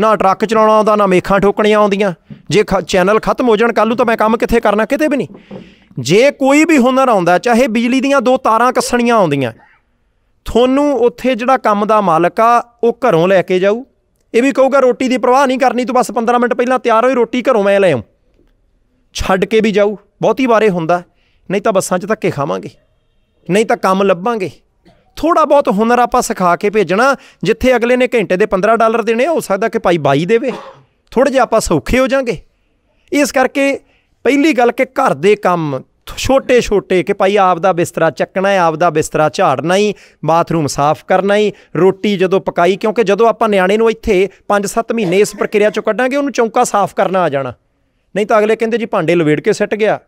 ਨਾ ਟਰੱਕ ਚਲਾਉਣਾ ਆਉਂਦਾ ਨਾ ਮੇਖਾਂ ਠੋਕਣੀਆਂ ਆਉਂਦੀਆਂ ਜੇ ਚੈਨਲ ਖਤਮ ਹੋ ਜਾਣ ਕੱਲੂ ਤਾਂ ਮੈਂ ਕੰਮ ਕਿੱਥੇ ਕਰਨਾ ਕਿਤੇ ਵੀ ਨਹੀਂ ਜੇ ਕੋਈ ਵੀ ਹੁਨਰ ਆਉਂਦਾ ਚਾਹੇ ਬਿਜਲੀ ਦੀਆਂ ਦੋ ਤਾਰਾਂ ਕੱਸਣੀਆਂ ਆਉਂਦੀਆਂ ਤੁਹਾਨੂੰ ਉੱਥੇ ਜਿਹੜਾ ਕੰਮ ਦਾ ਮਾਲਕ ਆ ਉਹ ਘਰੋਂ ਲੈ ਕੇ ਜਾਊ ਇਹ ਵੀ ਕਹੂਗਾ ਰੋਟੀ ਦੀ ਪਰਵਾਹ ਨਹੀਂ ਕਰਨੀ ਤੂੰ ਬਸ 15 ਮਿੰਟ ਪਹਿਲਾਂ ਤਿਆਰ ਹੋਈ ਰੋਟੀ ਘਰੋਂ ਮੈਂ ਲੈ ਆਉਂ ਛੱਡ ਕੇ ਵੀ ਜਾਊ ਬਹੁਤੀ ਵਾਰੇ ਹੁੰਦਾ ਨਹੀਂ ਤਾਂ ਬੱਸਾਂ 'ਚ ਧੱਕੇ ਖਾਵਾਂਗੇ ਨਹੀਂ ਤਾਂ ਕੰਮ ਲੱਭਾਂਗੇ ਥੋੜਾ ਬਹੁਤ ਹੁਨਰ ਆਪਾਂ ਸਿਖਾ ਕੇ ਭੇਜਣਾ ਜਿੱਥੇ ਅਗਲੇ ਨੇ ਘੰਟੇ ਦੇ 15 ਡਾਲਰ ਦੇਣੇ ਹੋ ਸਕਦਾ ਕਿ ਭਾਈ 22 ਦੇਵੇ ਥੋੜੇ ਜਿਹਾ ਆਪਾਂ ਸੌਖੇ ਹੋ ਜਾਾਂਗੇ ਇਸ ਕਰਕੇ ਪਹਿਲੀ ਗੱਲ ਕਿ ਘਰ ਦੇ ਕੰਮ ਛੋਟੇ ਛੋਟੇ ਕਿ ਭਾਈ ਆਪ ਦਾ ਬਿਸਤਰਾ ਚੱਕਣਾ ਹੈ ਆਪ ਦਾ ਬਿਸਤਰਾ ਝਾੜਨਾ ਹੀ ਬਾਥਰੂਮ ਸਾਫ਼ ਕਰਨਾ ਹੀ ਰੋਟੀ ਜਦੋਂ ਪਕਾਈ ਕਿਉਂਕਿ ਜਦੋਂ ਆਪਾਂ ਨਿਆਣੇ ਨੂੰ ਇੱਥੇ 5-7 ਮਹੀਨੇ ਇਸ ਪ੍ਰਕਿਰਿਆ ਚੋਂ ਕੱਢਾਂਗੇ ਉਹਨੂੰ ਚੌਂਕਾ ਸਾਫ਼ ਕਰਨਾ ਆ ਜਾਣਾ ਨਹੀਂ ਤਾਂ ਅਗਲੇ ਕਹਿੰਦੇ ਜੀ ਭਾਂਡੇ ਲਵੇੜ ਕੇ ਸਿੱਟ ਗਿਆ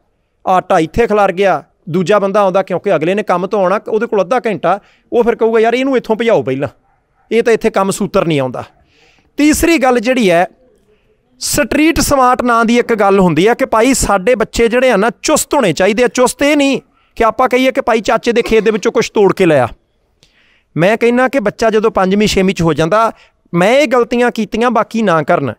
ਆਟਾ ਇੱਥੇ ਖਲਾਰ ਗਿਆ ਦੂਜਾ ਬੰਦਾ ਆਉਂਦਾ ਕਿਉਂਕਿ ਅਗਲੇ ਨੇ ਕੰਮ ਤੋਂ ਆਉਣਾ ਉਹਦੇ ਕੋਲ ਅੱਧਾ ਘੰਟਾ ਉਹ ਫਿਰ ਕਹੂਗਾ ਯਾਰ ਇਹਨੂੰ ਇੱਥੋਂ ਭਜਾਓ ਪਹਿਲਾਂ ਇਹ ਤਾਂ ਇੱਥੇ ਕੰਮ ਸੂਤਰ ਨਹੀਂ ਆਉਂਦਾ ਤੀਸਰੀ ਗੱਲ ਜਿਹੜੀ ਹੈ ਸਟਰੀਟ ਸਮਾਰਟ ਨਾਂ ਦੀ ਇੱਕ ਗੱਲ ਹੁੰਦੀ ਹੈ ਕਿ ਭਾਈ ਸਾਡੇ ਬੱਚੇ ਜਿਹੜੇ ਆ ਨਾ ਚੁਸਤ ਹੋਣੇ ਚਾਹੀਦੇ ਆ ਚੁਸਤ ਇਹ ਨਹੀਂ ਕਿ ਆਪਾਂ ਕਹੀਏ ਕਿ ਭਾਈ ਚਾਚੇ ਦੇ ਖੇਤ ਦੇ ਵਿੱਚੋਂ ਕੁਝ ਤੋੜ ਕੇ ਲਿਆ ਮੈਂ ਕਹਿੰਨਾ ਕਿ ਬੱਚਾ ਜਦੋਂ 5ਵੀਂ 6ਵੀਂ ਚ ਹੋ ਜਾਂਦਾ ਮੈਂ ਇਹ ਗਲਤੀਆਂ ਕੀਤੀਆਂ ਬਾਕੀ ਨਾ ਕਰਨ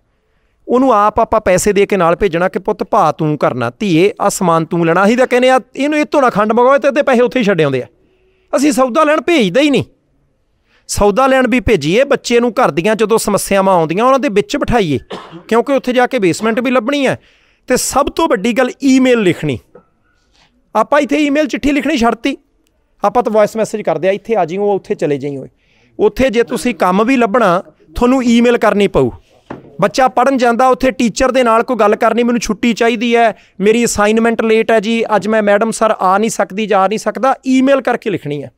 ਉਹਨੂੰ ਆਪ ਆਪਾਂ ਪੈਸੇ ਦੇ ਕੇ ਨਾਲ ਭੇਜਣਾ ਕਿ ਪੁੱਤ ਭਾ ਤੂੰ ਕਰਨਾ ਧੀਏ ਆ ਸਮਾਨ ਤੂੰ ਲੈਣਾ ਅਸੀਂ ਤਾਂ ਕਹਿੰਦੇ ਆ ਇਹਨੂੰ ਇਤੋਂ ਨਾ ਖੰਡ ਮਗਾਓ ਤੇ ਤੇ ਪੈਸੇ ਉੱਥੇ ਹੀ ਛੱਡ ਆਉਂਦੇ ਆ ਅਸੀਂ ਸੌਦਾ ਲੈਣ ਭੇਜਦੇ ਹੀ ਨਹੀਂ ਸੌਦਾ ਲੈਣ ਵੀ ਭੇਜੀਏ ਬੱਚੇ ਨੂੰ ਘਰ ਦੀਆਂ ਜਦੋਂ ਸਮੱਸਿਆਵਾਂ ਆਉਂਦੀਆਂ ਉਹਨਾਂ ਦੇ ਵਿੱਚ ਬਿਠਾਈਏ ਕਿਉਂਕਿ ਉੱਥੇ ਜਾ ਕੇ ਬੇਸਮੈਂਟ ਵੀ ਲੱਭਣੀ ਹੈ ਤੇ ਸਭ ਤੋਂ ਵੱਡੀ ਗੱਲ ਈਮੇਲ ਲਿਖਣੀ ਆਪਾਂ ਇੱਥੇ ਈਮੇਲ ਚਿੱਠੀ ਲਿਖਣੀ ਛੱਡਤੀ ਆਪਾਂ ਤਾਂ ਵੌਇਸ ਮੈਸੇਜ ਕਰਦੇ ਆ ਇੱਥੇ ਆ ਜਿਓ ਉੱਥੇ ਚਲੇ ਜਾਈਓ ਉੱਥੇ ਜੇ ਤੁਸੀਂ ਕੰਮ ਵੀ ਲੱਭਣਾ ਤੁਹਾਨੂੰ ਈਮੇਲ ਕਰਨੀ ਪਊ ਬੱਚਾ ਪੜਨ ਜਾਂਦਾ ਉੱਥੇ ਟੀਚਰ ਦੇ ਨਾਲ ਕੋਈ ਗੱਲ ਕਰਨੀ ਮੈਨੂੰ ਛੁੱਟੀ ਚਾਹੀਦੀ ਹੈ ਮੇਰੀ ਅਸਾਈਨਮੈਂਟ ਲੇਟ ਹੈ ਜੀ ਅੱਜ ਮੈਂ ਮੈਡਮ ਸਰ ਆ ਨਹੀਂ ਸਕਦੀ ਜਾ ਨਹੀਂ ਸਕਦਾ ਈਮੇਲ ਕਰਕੇ ਲਿਖਣੀ ਹੈ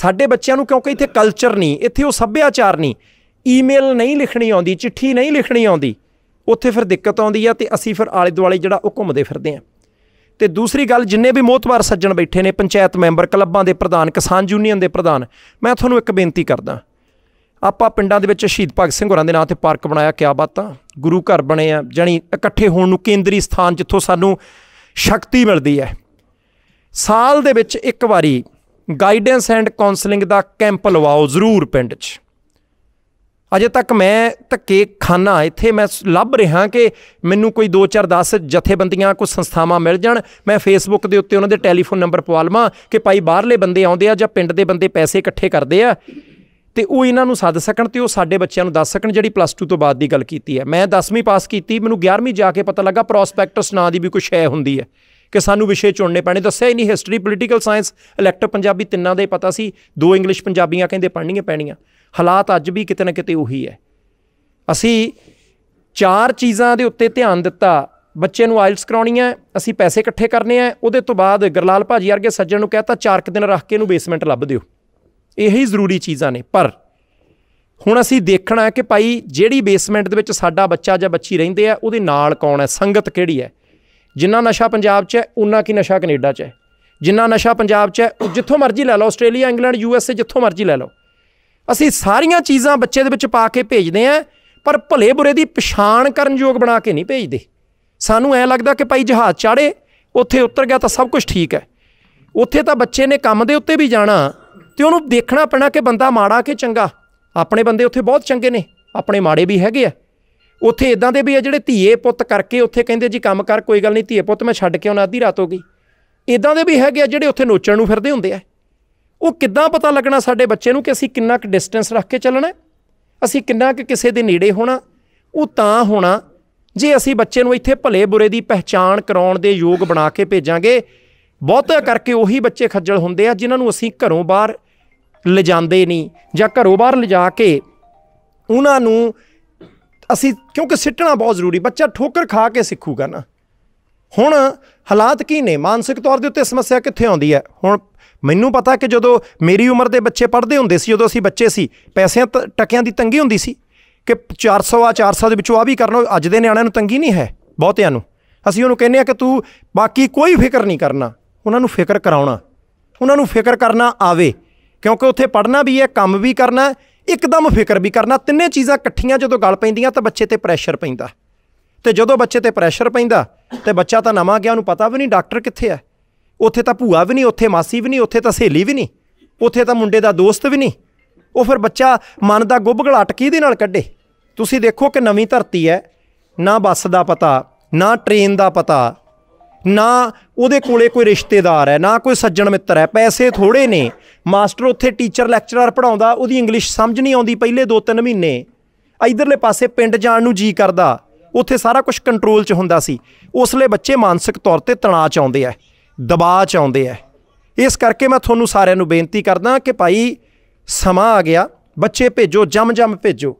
ਸਾਡੇ ਬੱਚਿਆਂ ਨੂੰ ਕਿਉਂਕਿ ਇੱਥੇ ਕਲਚਰ ਨਹੀਂ ਇੱਥੇ ਉਹ ਸੱਭਿਆਚਾਰ ਨਹੀਂ ਈਮੇਲ ਨਹੀਂ ਲਿਖਣੀ ਆਉਂਦੀ ਚਿੱਠੀ ਨਹੀਂ ਲਿਖਣੀ ਆਉਂਦੀ ਉੱਥੇ ਫਿਰ ਦਿੱਕਤ ਆਉਂਦੀ ਆ ਤੇ ਅਸੀਂ ਫਿਰ ਆਲੇ ਦੁਆਲੇ ਜਿਹੜਾ ਉਹ ਘੁੰਮਦੇ ਫਿਰਦੇ ਆ ਤੇ ਦੂਸਰੀ ਗੱਲ ਜਿੰਨੇ ਵੀ ਮੋਤਵਾਰ ਸੱਜਣ ਬੈਠੇ ਨੇ ਪੰਚਾਇਤ ਮੈਂਬਰ ਕਲੱਬਾਂ ਦੇ ਪ੍ਰਧਾਨ ਕਿਸਾਨ ਯੂਨੀਅਨ ਦੇ ਪ੍ਰਧਾਨ ਮੈਂ ਤੁਹਾਨੂੰ ਇੱਕ ਬੇਨਤੀ ਕਰਦਾ ਆਪਾਂ ਪਿੰਡਾਂ ਦੇ ਵਿੱਚ ਸ਼ਹੀਦ ਭਗਤ ਸਿੰਘ ਹੋਰਾਂ ਦੇ ਨਾਂ ਤੇ ਪਾਰਕ ਬਣਾਇਆ ਕਿਆ ਬਾਤਾਂ ਗੁਰੂ ਘਰ ਬਣੇ ਆ ਜਾਨੀ ਇਕੱਠੇ ਹੋਣ ਨੂੰ ਕੇਂਦਰੀ ਸਥਾਨ ਜਿੱਥੋਂ ਸਾਨੂੰ ਸ਼ਕਤੀ ਮਿਲਦੀ ਹੈ ਸਾਲ ਦੇ ਵਿੱਚ ਇੱਕ ਵਾਰੀ ਗਾਈਡੈਂਸ ਐਂਡ ਕਾਉਂਸਲਿੰਗ ਦਾ ਕੈਂਪ ਲਵਾਓ ਜ਼ਰੂਰ ਪਿੰਡ 'ਚ ਅਜੇ ਤੱਕ ਮੈਂ ਧੱਕੇ ਖਾਨਾ ਇੱਥੇ ਮੈਂ ਲੱਭ ਰਿਹਾ ਕਿ ਮੈਨੂੰ ਕੋਈ 2-4 10 ਜਥੇਬੰਦੀਆਂ ਕੋਈ ਸੰਸਥਾਵਾਂ ਮਿਲ ਜਾਣ ਮੈਂ ਫੇਸਬੁੱਕ ਦੇ ਉੱਤੇ ਉਹਨਾਂ ਦੇ ਟੈਲੀਫੋਨ ਨੰਬਰ ਪਵਾ ਲਵਾਂ ਕਿ ਭਾਈ ਬਾਹਰਲੇ ਬੰਦੇ ਆਉਂਦੇ ਆ ਜਾਂ ਪਿੰਡ ਦੇ ਬੰਦੇ ਪੈਸੇ ਇਕੱਠੇ ਕਰਦੇ ਆ ਤੇ ਉਹ ਇਹਨਾਂ ਨੂੰ ਸੱਦ ਸਕਣ ਤੇ ਉਹ ਸਾਡੇ ਬੱਚਿਆਂ ਨੂੰ ਦੱਸ ਸਕਣ ਜਿਹੜੀ ਪਲੱਸ 2 ਤੋਂ ਬਾਅਦ ਦੀ ਗੱਲ ਕੀਤੀ ਹੈ ਮੈਂ 10ਵੀਂ ਪਾਸ ਕੀਤੀ ਮੈਨੂੰ 11ਵੀਂ ਜਾ ਕੇ ਪਤਾ ਲੱਗਾ ਪ੍ਰੋਸਪੈਕਟਸ ਨਾਂ ਦੀ ਵੀ ਕੋਈ ਸ਼ੈ ਹੁੰਦੀ ਹੈ ਕਿ ਸਾਨੂੰ ਵਿਸ਼ੇ ਚੁਣਨੇ ਪੈਣੇ ਦੱਸਿਆ ਹੀ ਨਹੀਂ history political science elective Punjabi ਤਿੰਨਾਂ ਦੇ ਪਤਾ ਸੀ ਦੋ ਇੰਗਲਿਸ਼ ਪੰਜਾਬੀਆਂ ਕਹਿੰਦੇ ਪੜ੍ਹਨੀਆਂ ਪੈਣੀਆਂ ਹਾਲਾਤ ਅੱਜ ਵੀ ਕਿਤੇ ਨਾ ਕਿਤੇ ਉਹੀ ਹੈ ਅਸੀਂ ਚਾਰ ਚੀਜ਼ਾਂ ਦੇ ਉੱਤੇ ਧਿਆਨ ਦਿੱਤਾ ਬੱਚੇ ਨੂੰ ਆਇਲਸ ਕਰਾਉਣੀ ਹੈ ਅਸੀਂ ਪੈਸੇ ਇਕੱਠੇ ਕਰਨੇ ਆ ਉਹਦੇ ਤੋਂ ਬਾਅਦ ਗਰਲਾਲ ਭਾਜੀ ਵਰਗੇ ਸੱਜਣ ਨੂੰ ਕਹਤਾ ਚਾਰਕ ਦਿਨ ਰੱਖ ਕੇ ਇਹਨੂੰ ਬੇਸਮੈਂਟ ਲੱਭ ਦਿਓ ਇਹੀ ਜ਼ਰੂਰੀ ਚੀਜ਼ਾਂ ਨੇ ਪਰ ਹੁਣ ਅਸੀਂ ਦੇਖਣਾ ਹੈ ਕਿ ਭਾਈ ਜਿਹੜੀ ਬੇਸਮੈਂਟ ਦੇ ਵਿੱਚ ਸਾਡਾ ਬੱਚਾ ਜਾਂ ਬੱਚੀ ਰਹਿੰਦੇ ਆ ਉਹਦੇ ਨਾਲ ਕੌਣ ਹੈ ਸੰਗਤ ਕਿਹੜੀ ਹੈ ਜਿੰਨਾ ਨਸ਼ਾ ਪੰਜਾਬ 'ਚ ਹੈ ਉਨਾ ਕੀ ਨਸ਼ਾ ਕੈਨੇਡਾ 'ਚ ਹੈ ਜਿੰਨਾ ਨਸ਼ਾ ਪੰਜਾਬ 'ਚ ਹੈ ਜਿੱਥੋਂ ਮਰਜ਼ੀ ਲੈ ਲਓ Australia England U S A ਜਿੱਥੋਂ ਮਰਜ਼ੀ ਲੈ ਲਓ ਅਸੀਂ ਸਾਰੀਆਂ ਚੀਜ਼ਾਂ ਬੱਚੇ ਦੇ ਵਿੱਚ ਪਾ ਕੇ ਭੇਜਦੇ ਆ ਪਰ ਭਲੇ ਬੁਰੇ ਦੀ ਪਛਾਣ ਕਰਨ ਯੋਗ ਬਣਾ ਕੇ ਨਹੀਂ ਭੇਜਦੇ ਸਾਨੂੰ ਐ ਲੱਗਦਾ ਕਿ ਭਾਈ ਜਹਾਜ਼ ਚਾੜੇ ਉੱਥੇ ਉਤਰ ਗਿਆ ਤਾਂ ਸਭ ਕੁਝ ਠੀਕ ਹੈ ਉੱਥੇ ਤਾਂ ਬੱਚੇ ਨੇ ਕੰਮ ਦੇ ਉੱਤੇ ਵੀ ਜਾਣਾ ਤੇ ਉਹਨੂੰ ਦੇਖਣਾ ਪੈਣਾ ਕਿ ਬੰਦਾ ਮਾੜਾ ਕਿ ਚੰਗਾ ਆਪਣੇ ਬੰਦੇ ਉੱਥੇ ਬਹੁਤ ਚੰਗੇ ਨੇ ਆਪਣੇ ਮਾੜੇ ਵੀ ਹੈਗੇ ਆ ਉੱਥੇ ਇਦਾਂ ਦੇ ਵੀ ਆ ਜਿਹੜੇ ਧੀਏ ਪੁੱਤ ਕਰਕੇ ਉੱਥੇ ਕਹਿੰਦੇ ਜੀ ਕੰਮ ਕਰ ਕੋਈ ਗੱਲ ਨਹੀਂ ਧੀਏ ਪੁੱਤ ਮੈਂ ਛੱਡ ਕੇ ਆਉਣਾ ਅੱਧੀ ਰਾਤ ਹੋ ਗਈ ਇਦਾਂ ਦੇ ਵੀ ਹੈਗੇ ਆ ਜਿਹੜੇ ਉੱਥੇ ਨੋਚਣ ਨੂੰ ਫਿਰਦੇ ਹੁੰਦੇ ਆ ਉਹ ਕਿੱਦਾਂ ਪਤਾ ਲੱਗਣਾ ਸਾਡੇ ਬੱਚੇ ਨੂੰ ਕਿ ਅਸੀਂ ਕਿੰਨਾ ਕੁ ਡਿਸਟੈਂਸ ਰੱਖ ਕੇ ਚੱਲਣਾ ਅਸੀਂ ਕਿੰਨਾ ਕੁ ਕਿਸੇ ਦੇ ਨੇੜੇ ਹੋਣਾ ਉਹ ਤਾਂ ਹੋਣਾ ਜੇ ਅਸੀਂ ਬੱਚੇ ਨੂੰ ਇੱਥੇ ਭਲੇ ਬੁਰੇ ਦੀ ਪਹਿਚਾਣ ਕਰਾਉਣ ਦੇ ਯੋਗ ਬਣਾ ਕੇ ਭੇਜਾਂਗੇ ਬਹੁਤਾ ਕਰਕੇ ਉਹੀ ਬੱਚੇ ਖੱਜਲ ਹੁੰਦੇ ਆ ਜਿਨ੍ਹਾਂ ਨੂੰ ਅਸੀਂ ਘਰੋਂ ਬਾਹਰ ਲਿਜਾਂਦੇ ਨਹੀਂ ਜਾਂ ਘਰੋਂ ਬਾਹਰ ਲਿਜਾ ਕੇ ਉਹਨਾਂ ਨੂੰ ਅਸੀਂ ਕਿਉਂਕਿ ਸਿੱਟਣਾ ਬਹੁਤ ਜ਼ਰੂਰੀ ਬੱਚਾ ਠੋਕਰ ਖਾ ਕੇ ਸਿੱਖੂਗਾ ਨਾ ਹੁਣ ਹਾਲਾਤ ਕੀ ਨੇ ਮਾਨਸਿਕ ਤੌਰ ਦੇ ਉੱਤੇ ਸਮੱਸਿਆ ਕਿੱਥੇ ਆਉਂਦੀ ਹੈ ਹੁਣ ਮੈਨੂੰ ਪਤਾ ਕਿ ਜਦੋਂ ਮੇਰੀ ਉਮਰ ਦੇ ਬੱਚੇ ਪੜ੍ਹਦੇ ਹੁੰਦੇ ਸੀ ਜਦੋਂ ਅਸੀਂ ਬੱਚੇ ਸੀ ਪੈਸਿਆਂ ਟਕਿਆਂ ਦੀ ਤੰਗੀ ਹੁੰਦੀ ਸੀ ਕਿ 400 ਆ 400 ਦੇ ਵਿੱਚੋਂ ਆ ਵੀ ਕਰਨਾ ਅੱਜ ਦੇ ਨਿਆਣਿਆਂ ਨੂੰ ਤੰਗੀ ਨਹੀਂ ਹੈ ਬਹੁਤਿਆਂ ਨੂੰ ਅਸੀਂ ਉਹਨੂੰ ਕਹਿੰਦੇ ਆ ਕਿ ਤੂੰ ਬਾਕੀ ਕੋਈ ਫਿਕਰ ਨਹੀਂ ਕਰਨਾ ਉਹਨਾਂ ਨੂੰ ਫਿਕਰ ਕਰਾਉਣਾ ਉਹਨਾਂ ਨੂੰ ਫਿਕਰ ਕਰਨਾ ਆਵੇ ਕਿਉਂਕਿ ਉੱਥੇ ਪੜ੍ਹਨਾ ਵੀ ਹੈ ਕੰਮ ਵੀ ਕਰਨਾ ਹੈ ਇੱਕਦਮ ਫਿਕਰ ਵੀ ਕਰਨਾ ਤਿੰਨੇ ਚੀਜ਼ਾਂ ਇਕੱਠੀਆਂ ਜਦੋਂ ਗੱਲ ਪੈਂਦੀਆਂ ਤਾਂ ਬੱਚੇ ਤੇ ਪ੍ਰੈਸ਼ਰ ਪੈਂਦਾ ਤੇ ਜਦੋਂ ਬੱਚੇ ਤੇ ਪ੍ਰੈਸ਼ਰ ਪੈਂਦਾ ਤੇ ਬੱਚਾ ਤਾਂ ਨਵਾਂ ਗਿਆ ਉਹਨੂੰ ਪਤਾ ਵੀ ਨਹੀਂ ਡਾਕਟਰ ਕਿੱਥੇ ਹੈ ਉੱਥੇ ਤਾਂ ਭੂਆ ਵੀ ਨਹੀਂ ਉੱਥੇ ਮਾਸੀ ਵੀ ਨਹੀਂ ਉੱਥੇ ਤਾਂ ਸਹੇਲੀ ਵੀ ਨਹੀਂ ਉੱਥੇ ਤਾਂ ਮੁੰਡੇ ਦਾ ਦੋਸਤ ਵੀ ਨਹੀਂ ਉਹ ਫਿਰ ਬੱਚਾ ਮਨ ਦਾ ਗੁੱਬ ਗਲਾਟ ਕਿਹਦੇ ਨਾਲ ਕੱਢੇ ਤੁਸੀਂ ਦੇਖੋ ਕਿ ਨਵੀਂ ਧਰਤੀ ਹੈ ਨਾ ਬੱਸ ਦਾ ਪਤਾ ਨਾ ਟ੍ਰੇਨ ਦਾ ਪਤਾ ਨਾ ਉਹਦੇ ਕੋਲੇ ਕੋਈ ਰਿਸ਼ਤੇਦਾਰ ਹੈ ਨਾ ਕੋਈ ਸੱਜਣ ਮਿੱਤਰ ਹੈ ਪੈਸੇ ਥੋੜੇ ਨੇ ਮਾਸਟਰ ਉੱਥੇ ਟੀਚਰ ਲੈਕਚਰਰ ਪੜਾਉਂਦਾ ਉਹਦੀ ਇੰਗਲਿਸ਼ ਸਮਝ ਨਹੀਂ ਆਉਂਦੀ ਪਹਿਲੇ 2-3 ਮਹੀਨੇ ਇਧਰਲੇ ਪਾਸੇ ਪਿੰਡ ਜਾਣ ਨੂੰ ਜੀ ਕਰਦਾ ਉੱਥੇ ਸਾਰਾ ਕੁਝ ਕੰਟਰੋਲ 'ਚ ਹੁੰਦਾ ਸੀ ਉਸ ਲਈ ਬੱਚੇ ਮਾਨਸਿਕ ਤੌਰ ਤੇ ਤਣਾਅ 'ਚ ਆਉਂਦੇ ਐ ਦਬਾਅ 'ਚ ਆਉਂਦੇ ਐ ਇਸ ਕਰਕੇ ਮੈਂ ਤੁਹਾਨੂੰ ਸਾਰਿਆਂ ਨੂੰ ਬੇਨਤੀ ਕਰਦਾ ਕਿ ਭਾਈ ਸਮਾਂ ਆ ਗਿਆ ਬੱਚੇ ਭੇਜੋ ਜਮ-ਜਮ ਭੇਜੋ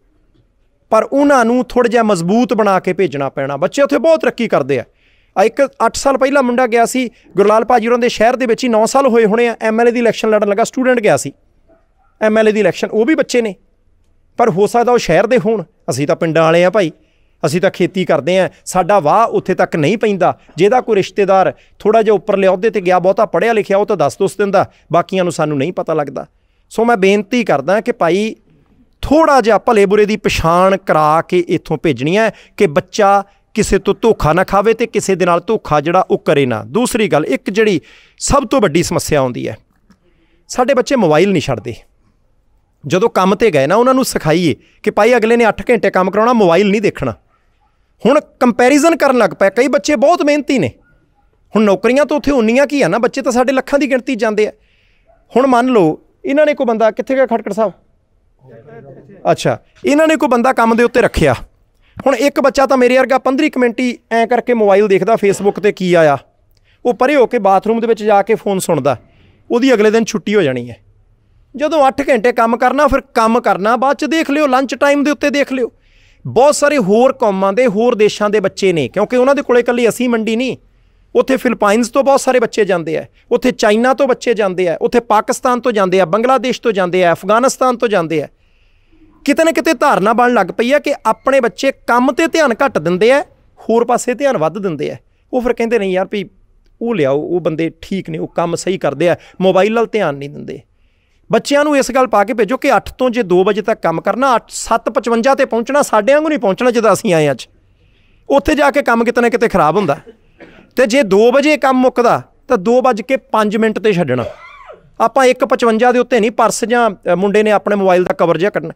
ਪਰ ਉਹਨਾਂ ਨੂੰ ਥੋੜਾ ਜਿਹਾ ਮਜ਼ਬੂਤ ਬਣਾ ਕੇ ਭੇਜਣਾ ਪੈਣਾ ਬੱਚੇ ਉੱਥੇ ਬਹੁਤ ਤਰੱਕੀ ਕਰਦੇ ਆ ਆ ਇੱਕ 8 ਸਾਲ ਪਹਿਲਾਂ ਮੁੰਡਾ ਗਿਆ ਸੀ ਗੁਰਲਾਲ ਭਾਜੀ ਉਹਨਾਂ ਦੇ ਸ਼ਹਿਰ ਦੇ ਵਿੱਚ ਹੀ 9 ਸਾਲ ਹੋਏ ਹੋਣੇ ਆ ਐਮਐਲਏ ਦੀ ਇਲੈਕਸ਼ਨ ਲੜਨ ਲੱਗਾ ਸਟੂਡੈਂਟ ਗਿਆ ਸੀ ਐਮਐਲਏ ਦੀ ਇਲੈਕਸ਼ਨ ਉਹ ਵੀ ਬੱਚੇ ਨੇ ਪਰ ਹੋ ਸਕਦਾ ਉਹ ਸ਼ਹਿਰ ਦੇ ਹੋਣ ਅਸੀਂ ਤਾਂ ਪਿੰਡਾਂ ਵਾਲੇ ਆ ਭਾਈ ਅਸੀਂ ਤਾਂ ਖੇਤੀ ਕਰਦੇ ਆ ਸਾਡਾ ਵਾਹ ਉੱਥੇ ਤੱਕ ਨਹੀਂ ਪੈਂਦਾ ਜਿਹਦਾ ਕੋਈ ਰਿਸ਼ਤੇਦਾਰ ਥੋੜਾ ਜਿਹਾ ਉੱਪਰਲੇ ਅਹੁਦੇ ਤੇ ਗਿਆ ਬਹੁਤਾ ਪੜਿਆ ਲਿਖਿਆ ਉਹ ਤਾਂ ਦੱਸ ਦੋਸ ਦਿੰਦਾ ਬਾਕੀਆਂ ਨੂੰ ਸਾਨੂੰ ਨਹੀਂ ਪਤਾ ਲੱਗਦਾ ਸੋ ਮੈਂ ਬੇਨਤੀ ਕਰਦਾ ਕਿ ਭਾਈ ਥੋੜਾ ਜਿਹਾ ਭਲੇ ਬੁਰੇ ਦੀ ਪਛਾਣ ਕਰਾ ਕੇ ਇੱਥੋਂ ਭੇਜਣੀ ਹੈ ਕਿ ਬੱਚਾ ਕਿਸੇ ਤੋਂ ਧੋਖਾ ਨਾ ਖਾਵੇ ਤੇ ਕਿਸੇ ਦੇ ਨਾਲ ਧੋਖਾ ਜਿਹੜਾ ਉਹ ਕਰੇ ਨਾ ਦੂਸਰੀ ਗੱਲ ਇੱਕ ਜਿਹੜੀ ਸਭ ਤੋਂ ਵੱਡੀ ਸਮੱਸਿਆ ਆਉਂਦੀ ਹੈ ਸਾਡੇ ਬੱਚੇ ਮੋਬਾਈਲ ਨਹੀਂ ਛੱਡਦੇ ਜਦੋਂ ਕੰਮ ਤੇ ਗਏ ਨਾ ਉਹਨਾਂ ਨੂੰ ਸਿਖਾਈਏ ਕਿ ਭਾਈ ਅਗਲੇ ਨੇ 8 ਘੰਟੇ ਕੰਮ ਕਰਾਉਣਾ ਮੋਬਾਈਲ ਨਹੀਂ ਦੇਖਣਾ ਹੁਣ ਕੰਪੈਰੀਜ਼ਨ ਕਰਨ ਲੱਗ ਪਏ ਕਈ ਬੱਚੇ ਬਹੁਤ ਮਿਹਨਤੀ ਨੇ ਹੁਣ ਨੌਕਰੀਆਂ ਤਾਂ ਉੱਥੇ ਉਨੀਆਂ ਕੀ ਆ ਨਾ ਬੱਚੇ ਤਾਂ ਸਾਡੇ ਲੱਖਾਂ ਦੀ ਗਿਣਤੀ ਜਾਂਦੇ ਆ ਹੁਣ ਮੰਨ ਲਓ ਇਹਨਾਂ ਨੇ ਕੋਈ ਬੰਦਾ ਕਿੱਥੇ ਗਿਆ ਖਟਕੜ ਸਾਹਿਬ ਅੱਛਾ ਇਹਨਾਂ ਨੇ ਕੋਈ ਬੰਦਾ ਕੰਮ ਦੇ ਉੱਤੇ ਰੱਖਿਆ ਹੁਣ ਇੱਕ ਬੱਚਾ ਤਾਂ ਮੇਰੇ ਵਰਗਾ 15 ਕਮੈਂਟੀ ਐ ਕਰਕੇ ਮੋਬਾਈਲ ਦੇਖਦਾ ਫੇਸਬੁੱਕ ਤੇ ਕੀ ਆਇਆ ਉਹ ਪਰੇ ਹੋ ਕੇ ਬਾਥਰੂਮ ਦੇ ਵਿੱਚ ਜਾ ਕੇ ਫੋਨ ਸੁਣਦਾ ਉਹਦੀ ਅਗਲੇ ਦਿਨ ਛੁੱਟੀ ਹੋ ਜਾਣੀ ਹੈ ਜਦੋਂ 8 ਘੰਟੇ ਕੰਮ ਕਰਨਾ ਫਿਰ ਕੰਮ ਕਰਨਾ ਬਾਅਦ ਚ ਦੇਖ ਲਿਓ ਲੰਚ ਟਾਈਮ ਦੇ ਉੱਤੇ ਦੇਖ ਲਿਓ ਬਹੁਤ ਸਾਰੇ ਹੋਰ ਕੌਮਾਂ ਦੇ ਹੋਰ ਦੇਸ਼ਾਂ ਦੇ ਬੱਚੇ ਨੇ ਕਿਉਂਕਿ ਉਹਨਾਂ ਦੇ ਕੋਲੇ ਇਕੱਲੀ ਅਸੀਂ ਮੰਡੀ ਨਹੀਂ ਉੱਥੇ ਫਿਲੀਪਾਈਨਸ ਤੋਂ ਬਹੁਤ ਸਾਰੇ ਬੱਚੇ ਜਾਂਦੇ ਆ ਉੱਥੇ ਚਾਈਨਾ ਤੋਂ ਬੱਚੇ ਜਾਂਦੇ ਆ ਉੱਥੇ ਪਾਕਿਸਤਾਨ ਤੋਂ ਜਾਂਦੇ ਆ ਬੰਗਲਾਦੇਸ਼ ਤੋਂ ਜਾਂਦੇ ਆ ਅਫਗਾਨਿਸਤਾਨ ਤੋਂ ਜਾਂਦੇ ਆ ਕਿਤੇ ਨਾ ਕਿਤੇ ਧਾਰਨਾ ਬਣ ਲੱਗ ਪਈ ਆ ਕਿ ਆਪਣੇ ਬੱਚੇ ਕੰਮ ਤੇ ਧਿਆਨ ਘੱਟ ਦਿੰਦੇ ਆ ਹੋਰ ਪਾਸੇ ਧਿਆਨ ਵੱਧ ਦਿੰਦੇ ਆ ਉਹ ਫਿਰ ਕਹਿੰਦੇ ਨਹੀਂ ਯਾਰ ਵੀ ਉਹ ਲਿਆਓ ਉਹ ਬੰਦੇ ਠੀਕ ਨੇ ਉਹ ਕੰਮ ਸਹੀ ਕਰਦੇ ਆ ਮੋਬਾਈਲ ਨਾਲ ਧਿਆਨ ਨਹੀਂ ਦਿੰਦੇ ਬੱਚਿਆਂ ਨੂੰ ਇਸ ਗੱਲ ਪਾ ਕੇ ਭੇਜੋ ਕਿ 8 ਤੋਂ ਜੇ 2 ਵਜੇ ਤੱਕ ਕੰਮ ਕਰਨਾ 7:55 ਤੇ ਪਹੁੰਚਣਾ ਸਾਡੇ ਵਾਂਗੂ ਨਹੀਂ ਪਹੁੰਚਣਾ ਜਦੋਂ ਅਸੀਂ ਆਏ ਅੱਜ ਉੱਥੇ ਜਾ ਕੇ ਕੰਮ ਕਿਤਨੇ ਕਿਤੇ ਖਰਾਬ ਹੁੰਦਾ ਤੇ ਜੇ 2 ਵਜੇ ਕੰਮ ਮੁੱਕਦਾ ਤਾਂ 2:05 ਮਿੰਟ ਤੇ ਛੱਡਣਾ ਆਪਾਂ 1:55 ਦੇ ਉੱਤੇ ਨਹੀਂ ਪਰਸ ਜਾਂ ਮੁੰਡੇ ਨੇ ਆਪਣੇ ਮੋਬਾਈਲ ਦਾ ਕਵਰ ਜਿਹਾ ਕਰਨਾ